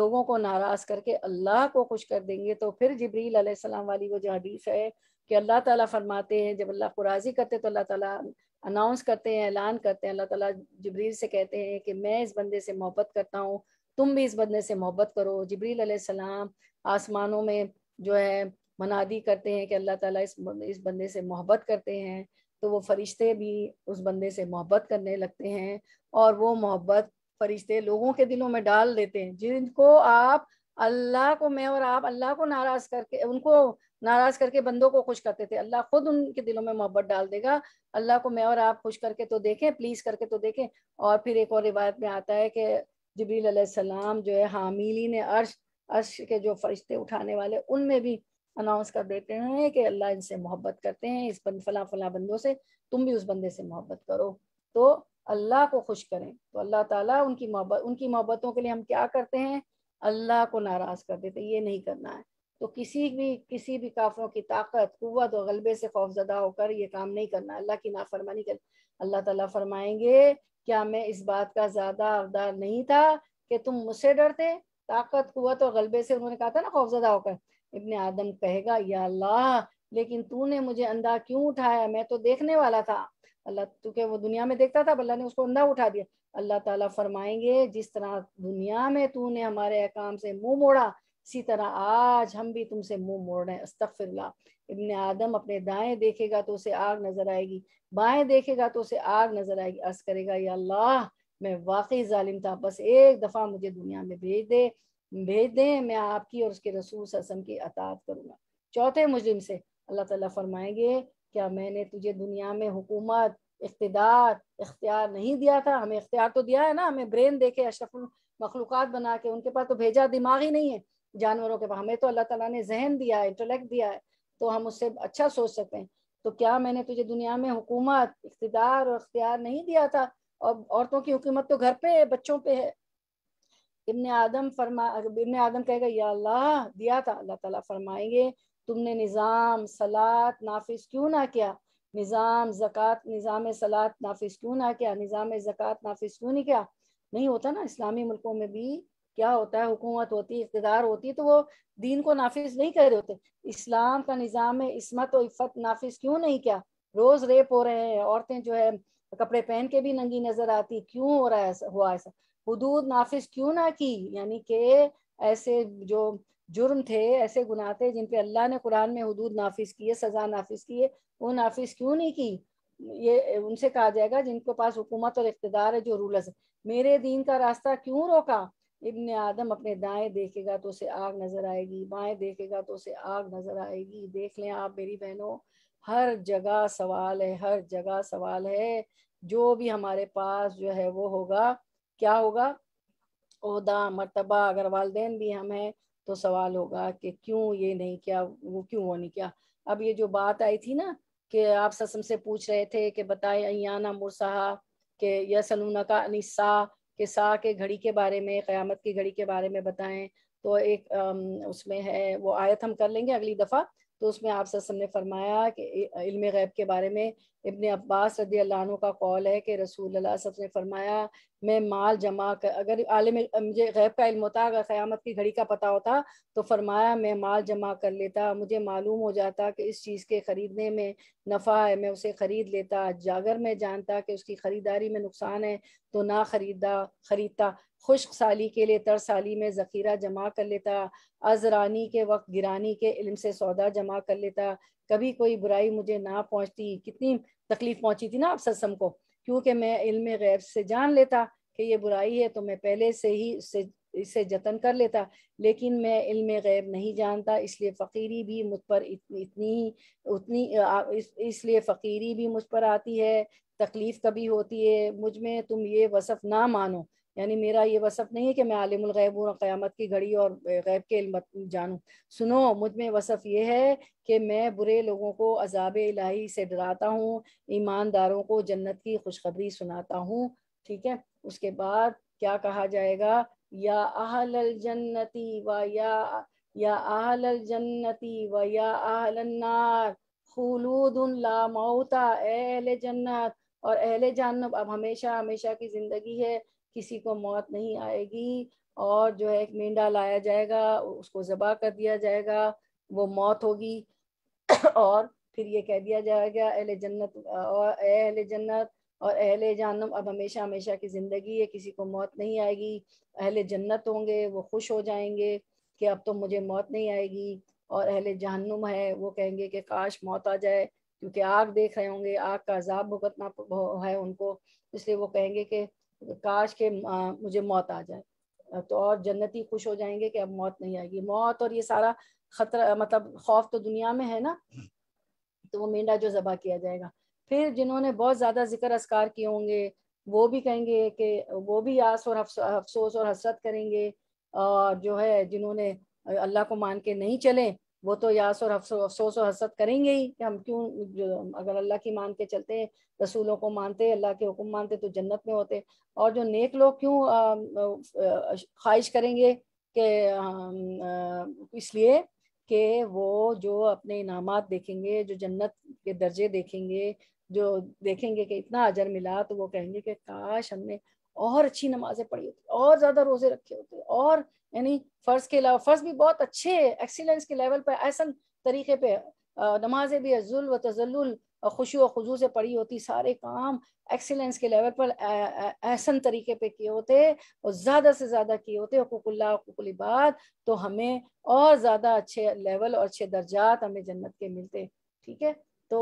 लोगों को नाराज़ करके अल्लाह को खुश कर देंगे तो फिर जबरील अलैहिस्सलाम वाली वो जो हदीस है कि अल्लाह ताला फरमाते हैं जब अल्लाह को राज़ी करते हैं तो अल्लाह ताला अनाउंस करते हैं ऐलान करते हैं अल्लाह ताला जबरील से कहते हैं कि मैं इस बंदे से मोहब्बत करता हूँ तुम भी इस बदले से मोहब्बत करो जबरील सलाम आसमानों में जो है मनादी करते हैं कि अल्लाह ताला इस इस बंदे से मोहब्बत करते हैं तो वो फरिश्ते भी उस बंदे से मोहब्बत करने लगते हैं और वो मोहब्बत फरिश्ते लोगों के दिलों में डाल देते हैं जिनको आप अल्लाह को मैं और आप अल्लाह को नाराज करके उनको नाराज करके बंदों को खुश करते थे अल्लाह खुद उनके दिलों में मोहब्बत डाल देगा अल्लाह को मैं और आप खुश करके तो देखें प्लीज करके तो देखें और फिर एक और रिवायत में आता है कि जबरील सलाम जो है हामिली ने अर्श अर्श के जो फरिश्ते उठाने वाले उनमें भी अनाउंस कर देते हैं कि अल्लाह इनसे मोहब्बत करते हैं इस बंद फला फला बंदों से तुम भी उस बंदे से मोहब्बत करो तो अल्लाह को खुश करें तो अल्लाह ताला उनकी मोहब्बत उनकी मोहब्बतों के लिए हम क्या करते हैं अल्लाह को नाराज़ कर देते ये नहीं करना है तो किसी भी किसी भी काफरों की ताकत कुत और गलबे से खौफजदा होकर ये काम नहीं करना अल्लाह की नाफरमानी कर अल्लाह ताला फरमाएंगे क्या मैं इस बात का ज्यादा अवदार नहीं था कि तुम मुझसे डरते ताकत कुत और गलबे से उन्होंने कहा था ना खौफजदा होकर इबन आदम कहेगा या अल्लाह लेकिन तूने मुझे अंधा क्यों उठाया मैं तो देखने वाला था अल्लाह क्योंकि वो दुनिया में देखता था अल्लाह ने उसको अंधा उठा दिया अल्लाह ताला फरमाएंगे जिस तरह दुनिया में तूने हमारे अहकाम से मुंह मोड़ा इसी तरह आज हम भी तुमसे मुंह मोड़ रहे हैं अस्तफिर इबन आदम अपने दाएं देखेगा तो उसे आग नजर आएगी बाएं देखेगा तो उसे आग नजर आएगी अस करेगा या अल्लाह मैं वाकई ालिम था बस एक दफ़ा मुझे दुनिया में भेज दे भेज दे मैं आपकी और उसके रसूल असम की अतात करूँगा चौथे मुजरिम से अल्लाह तला फरमाएंगे क्या मैंने तुझे दुनिया में हुकूमत इकतदार इख्तियार नहीं दिया था हमें इख्तियार तो दिया है ना हमें ब्रेन देखे अशरफ मखलूक बना के उनके पास तो भेजा दिमाग ही नहीं है जानवरों के पास हमें तो अल्लाह तला ने जहन दिया है इंटलेक्ट दिया है तो हम उससे अच्छा सोच सकते हैं तो क्या मैंने तुझे दुनिया में हुकूमत इकतदार और अख्तियार नहीं दिया था और औरतों की हुकूमत तो घर पे है बच्चों पे है इबन आदम फरमा इबन आदम कहेगा या अल्लाह दिया था अल्लाह ताला फरमाएंगे तुमने निज़ाम सलात नाफिज क्यों ना किया निज़ाम जक़ात निज़ाम सलात नाफिज क्यों ना किया निज़ाम जक़ात नाफिज क्यों नहीं किया नहीं होता ना इस्लामी मुल्कों में भी क्या होता है हुकूमत होती है इकतदार होती है तो वो दीन को नाफिज नहीं कर रहे होते इस्लाम का निज़ाम है इसमत और इफ़त नाफिज क्यों नहीं क्या रोज़ रेप हो रहे हैं औरतें जो है कपड़े पहन के भी नंगी नज़र आती क्यों हो रहा है हुआ ऐसा हदूद नाफिज क्यों ना की यानी कि ऐसे जो जुर्म थे ऐसे गुनाह थे जिन पे अल्लाह ने कुरान में हदूद नाफिज किए सजा नाफिज किए वो नाफिज क्यों नहीं की ये उनसे कहा जाएगा जिनके पास हुकूमत और इकतदार है जो रूलर्स है मेरे दीन का रास्ता क्यों रोका इबन आदम अपने दाएं देखेगा तो उसे आग नजर आएगी बाएं देखेगा तो उसे आग नजर आएगी देख लें आप मेरी बहनों हर जगह सवाल है हर जगह सवाल है जो भी हमारे पास जो है वो होगा क्या होगा ओहदा मरतबा अगर वाले भी हम हैं तो सवाल होगा कि क्यों ये नहीं किया वो क्यों वो नहीं किया अब ये जो बात आई थी ना कि आप ससम से पूछ रहे थे कि बताए अना मुरसाहा के यसन का अनिसा कि सा के घड़ी के बारे में क़यामत की घड़ी के बारे में बताएं तो एक उसमें है वो आयत हम कर लेंगे अगली दफ़ा तो उसमें आप सब ने फरमाया कि इल्म गैब के बारे में इबन अब्बास रदी अल्लाह का कौल है कि रसूल सब ने फरमाया मैं माल जमा कर अगर आलम मुझे गैब का इल्म होता अगर क़्यामत की घड़ी का पता होता तो फरमाया मैं माल जमा कर लेता मुझे मालूम हो जाता कि इस चीज़ के ख़रीदने में नफ़ा है मैं उसे ख़रीद लेता जागर मैं जानता कि उसकी ख़रीदारी में नुकसान है तो ना ख़रीदा ख़रीदता खुश्क साली के लिए तर साली में ज़ख़ीरा जमा कर लेता अजरानी के वक्त गिरानी के इल्म से सौदा जमा कर लेता कभी कोई बुराई मुझे ना पहुंचती कितनी तकलीफ पहुंची थी ना आप सत्सम को क्योंकि मैं इल्म गैब से जान लेता कि ये बुराई है तो मैं पहले से ही उससे इसे जतन कर लेता लेकिन मैं इल्म गैब नहीं जानता इसलिए फ़कीरी भी मुझ पर इतनी, ही उतनी इसलिए फ़कीरी भी मुझ पर आती है तकलीफ़ कभी होती है मुझ में तुम ये वसफ़ ना मानो यानी मेरा ये वसफ़ नहीं है कि मैं आलिम गैब हूँ क़यामत की घड़ी और गैब के इल्म जानूँ सुनो मुझ में वसफ़ ये है कि मैं बुरे लोगों को अजाब इलाही से डराता हूँ ईमानदारों को जन्नत की खुशखबरी सुनाता हूँ ठीक है उसके बाद क्या कहा जाएगा या अहल जन्नति व या या अहल जन्नति व या अहलन्नार खुलूदुन ला मौता अहल जन्नत और अहल जानब अब हमेशा हमेशा की ज़िंदगी है किसी को मौत नहीं आएगी और जो है एक मेंढा लाया जाएगा उसको जबा कर दिया जाएगा वो मौत होगी और फिर ये कह दिया जाएगा अहले जन्नत और अहले जन्नत और अहले जहनम अब हमेशा हमेशा की ज़िंदगी है किसी को मौत नहीं आएगी अहले जन्नत होंगे वो खुश हो जाएंगे कि अब तो मुझे मौत नहीं आएगी और अहले जहन्नुम है वो कहेंगे कि काश मौत आ जाए क्योंकि आग देख रहे होंगे आग का अजाब भुगतना है उनको इसलिए वो कहेंगे कि काश के मुझे मौत आ जाए तो और जन्नती खुश हो जाएंगे कि अब मौत नहीं आएगी मौत और ये सारा खतरा मतलब खौफ तो दुनिया में है ना तो वो मेंढा जो जबा किया जाएगा फिर जिन्होंने बहुत ज़्यादा जिक्र असकार किए होंगे वो भी कहेंगे कि वो भी आस और अफसोस और हसरत करेंगे और जो है जिन्होंने अल्लाह को मान के नहीं चले वो तो यास और अफसोस और हसरत करेंगे ही कि हम क्यों अगर अल्लाह की मान के चलते रसूलों को मानते अल्लाह के हुक्म मानते तो जन्नत में होते और जो नेक लोग क्यों ख्वाहिश करेंगे कि इसलिए कि वो जो अपने इनामात देखेंगे जो जन्नत के दर्जे देखेंगे जो देखेंगे कि इतना अजर मिला तो वो कहेंगे कि काश हमने और अच्छी नमाजें पढ़ी होती और ज़्यादा रोज़े रखे होते और यानी फ़र्ज के अलावा फ़र्ज भी बहुत अच्छे एक्सीलेंस के लेवल पर ऐसा तरीके पे नमाजें भी अजुल व तजल खुशी व खजू से पड़ी होती सारे काम एक्सीलेंस के लेवल पर एहसन तरीके पे किए होते और ज़्यादा से ज़्यादा किए होते हकूकुल्ला तो हमें और ज़्यादा अच्छे लेवल और अच्छे दर्जात हमें जन्नत के मिलते ठीक है तो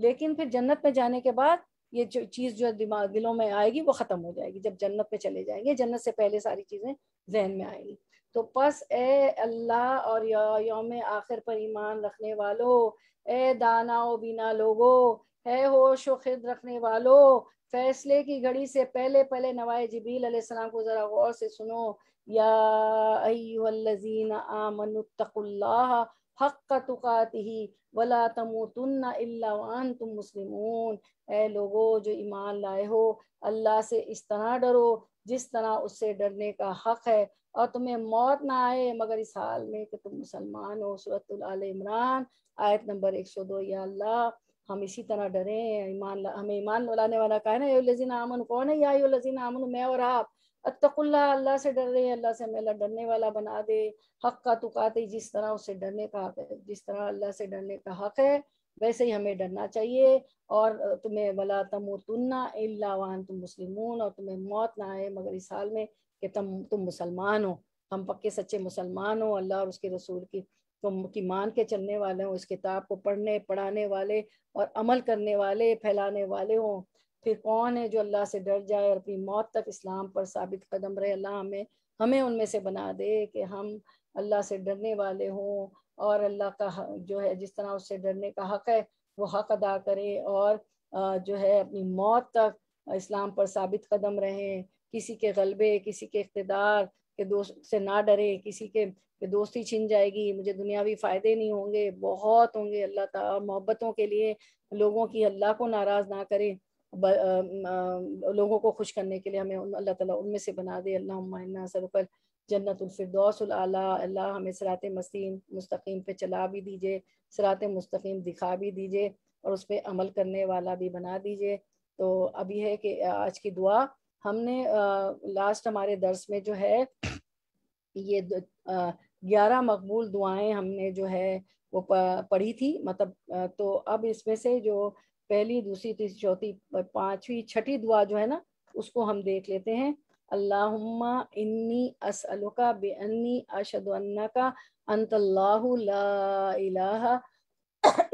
लेकिन फिर जन्नत में जाने के बाद ये जो चीज़ जो दिमाग दिलों में आएगी वो ख़त्म हो जाएगी जब जन्नत में चले जाएंगे जन्नत से पहले सारी चीज़ें जहन में आएगी तो पस ए अल्लाह और योम आखिर पर ईमान रखने वालों ए दाना बिना लोगो है होश खिद रखने वालों फैसले की घड़ी से पहले पहले नवाए जबील को ज़रा गौर से सुनो या आमनुतकुल्लाह हक वला तुम ए लोगो जो ईमान लाए हो अल्लाह से इस तरह डरो जिस तरह उससे डरने का हक है और तुम्हें मौत ना आए मगर इस हाल में कि तुम मुसलमान हो सूरत आल इमरान आयत नंबर 102 या अल्लाह हम इसी तरह डरे ईमान हमें ईमान लाने वाला कहे ना लजीन आमन कौन है या लजीन आमन मैं और आप अतकुल्ला अल्लाह से डर रहे हैं अल्लाह से मेला डरने वाला बना दे हक का तुकाते जिस तरह उससे डरने का हक है जिस तरह अल्लाह से डरने का हक है वैसे ही हमें डरना चाहिए और तुम्हें वला तमो तुन्ना इलावान तुम मुस्लिमून और तुम्हें मौत ना आए मगर इस साल में कि तुम तुम मुसलमान हो हम पक्के सच्चे मुसलमान हो अल्लाह और उसके रसूल की तुम की मान के चलने वाले हों इस किताब को पढ़ने पढ़ाने वाले और अमल करने वाले फैलाने वाले हों फिर कौन है जो अल्लाह से डर जाए और अपनी मौत तक इस्लाम पर साबित कदम रहे अल्लाह हमें हमें उनमें से बना दे कि हम अल्लाह से डरने वाले हों और अल्लाह का जो है जिस तरह उससे डरने का हक है वो हक अदा करें और जो है अपनी मौत तक इस्लाम पर साबित कदम रहें किसी के गलबे किसी के इकतदार के दोस्त से ना डरे किसी के कि दोस्ती छिन जाएगी मुझे दुनियावी फ़ायदे नहीं होंगे बहुत होंगे अल्लाह ताला मोहब्बतों के लिए लोगों की अल्लाह को नाराज़ ना करे ब, आ, आ, लोगों को खुश करने के लिए हमें अल्लाह ताला उनमें से बना दे अल्लाह सर पर जन्नतफरदौसला अल्लाह हमें सरात मसीम मुस्तकीम पे चला भी दीजिए सरात मुस्तकीम दिखा भी दीजिए और उस पर अमल करने वाला भी बना दीजिए तो अभी है कि आज की दुआ हमने लास्ट हमारे दर्स में जो है ये ग्यारह मकबूल दुआएं हमने जो है वो पढ़ी थी मतलब तो अब इसमें से जो पहली दूसरी तीसरी चौथी पांचवी छठी दुआ जो है ना उसको हम देख लेते हैं अल्लाहुम्मा इन्नी असअलुका बेअन्नी अशदुअन्ना का अंतल्लाहु ला इलाहा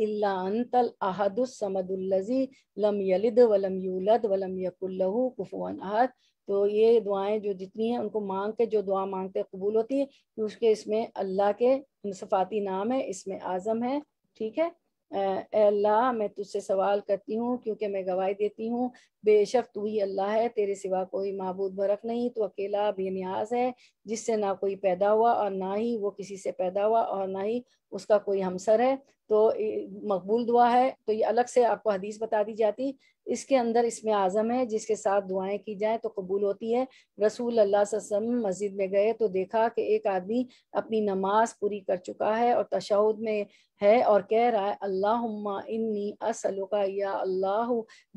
इल्ला अंतल अहदुस समदुल्लजी लम यलिद वलम यूलद वलम यकुल्लहू कुफुअन अहद तो ये दुआएं जो जितनी हैं उनको मांग के जो दुआ मांगते कबूल होती है क्योंकि उसके इसमें अल्लाह के सफ़ाती नाम है इसमें आज़म है ठीक है अल्लाह मैं तुझसे सवाल करती हूँ क्योंकि मैं गवाही देती हूँ बेशक तू ही अल्लाह है तेरे सिवा कोई महबूद बरक नहीं तो अकेला बेनियाज है जिससे ना कोई पैदा हुआ और ना ही वो किसी से पैदा हुआ और ना ही उसका कोई हमसर है तो मकबूल दुआ है तो ये अलग से आपको हदीस बता दी जाती इसके अंदर इसमें आज़म है जिसके साथ दुआएं की जाए तो कबूल होती है रसूल अल्लाह वसम मस्जिद में गए तो देखा कि एक आदमी अपनी नमाज पूरी कर चुका है और तशाहुद में है और कह रहा है अल्लाह इन्नी असलुका या अल्लाह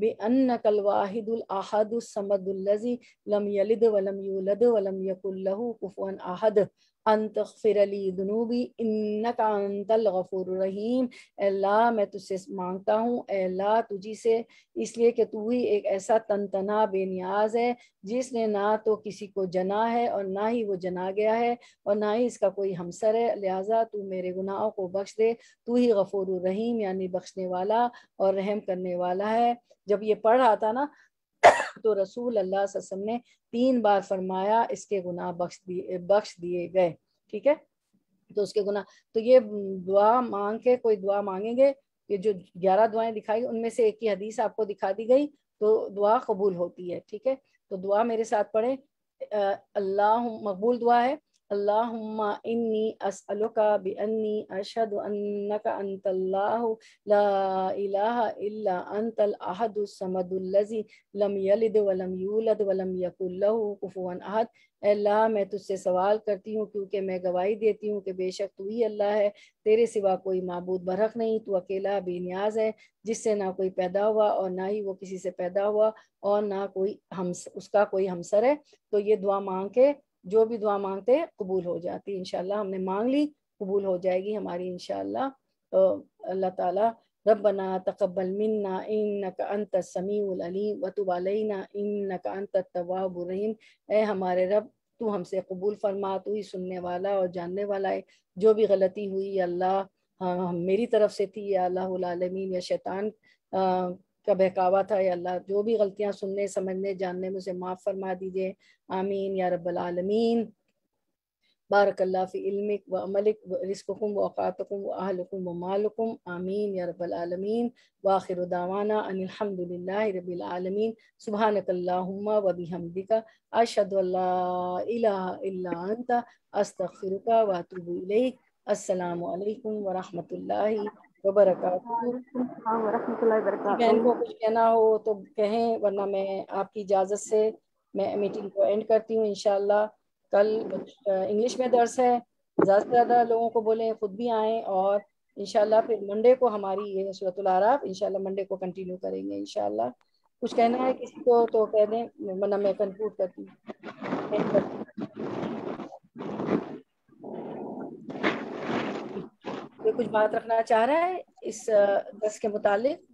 बन कलवाहिदुलहदुलमदुल्लजी लम यलिद वलम यूलद वलम यकुल्लहू कुफन आहद अनतफिरली जनूबी अंतल गफ़ूर रहीम अल्लाह मैं तुझसे मांगता हूँ अल्लाह तुझी से इसलिए कि तू ही एक ऐसा तन बे बेनियाज है जिसने ना तो किसी को जना है और ना ही वो जना गया है और ना ही इसका कोई हमसर है लिहाजा तू मेरे गुनाहों को बख्श दे तू ही गफ़ुर रहीम यानी बख्शने वाला और रहम करने वाला है जब ये पढ़ रहा था ना तो रसूल अल्लाह वसम ने तीन बार फरमाया इसके गुनाह बख्श दिए बख्श दिए गए ठीक है तो उसके गुनाह तो ये दुआ मांग के कोई दुआ मांगेंगे ये जो ग्यारह दुआएं दिखाई उनमें से एक की हदीस आपको दिखा दी गई तो दुआ कबूल होती है ठीक है तो दुआ मेरे साथ पढ़े अल्लाह मकबूल दुआ है اللهم اني اسالك باني اشهد انك انت الله لا اله الا انت الاحد الصمد الذي لم يلد ولم يولد ولم يكن له كفوا احد अल्लाह मैं तुझसे सवाल करती हूँ क्योंकि मैं गवाही देती हूँ कि बेशक तू ही अल्लाह है तेरे सिवा कोई मबूद बरख नहीं तू अकेला बेनियाज है जिससे ना कोई पैदा हुआ और ना ही वो किसी से पैदा हुआ और ना कोई हम उसका कोई हमसर है तो ये दुआ मांग के जो भी दुआ मांगते हैं कबूल हो जाती है इनशाला हमने मांग ली कबूल हो जाएगी हमारी इनशाला तो अल्लाह ताला रबना तकबल इन नक अंत समी अलीम वतुब अलैना अंत तवाबुर ए हमारे रब तू हमसे कबूल फरमा तू ही सुनने वाला और जानने वाला है जो भी गलती हुई अल्लाह हाँ मेरी तरफ से थी या अल्लाह या शैतान का बहकावा था अल्लाह जो भी गलतियाँ सुनने समझने जानने में उसे माफ़ फरमा दीजिए आमीन या रबालमीन बारक अल्लाह फ़ी इल्मिक व अमलिक व रिस्कुम वक़ातकुम व अहलकुम व मालकुम आमीन या रबालमीन वाखिर दावाना अनिलहमदिल्ला रबीआलमीन सुबहानकल्लाहुम्मा व बिहमदिका अशद अंता अस्तफ़िरुका वातुबुलैक अस्सलाम वालेकुम व रहमतुल्लाहि तो हाँ, बहन को कुछ कहना हो तो कहें वरना मैं आपकी इजाज़त से मैं मीटिंग को एंड करती हूँ इनशाला कल इंग्लिश में दर्स है ज़्यादा से ज़्यादा लोगों को बोले खुद भी आएँ और इनशाला फिर मंडे को हमारी ये सूरतलाराफ इनशाला मंडे को कंटिन्यू करेंगे इनशाला कुछ कहना है किसी को तो कह दें वरना मैं कंक्लूड करती हूँ कुछ बात रखना चाह रहा है इस दस के मुतालिक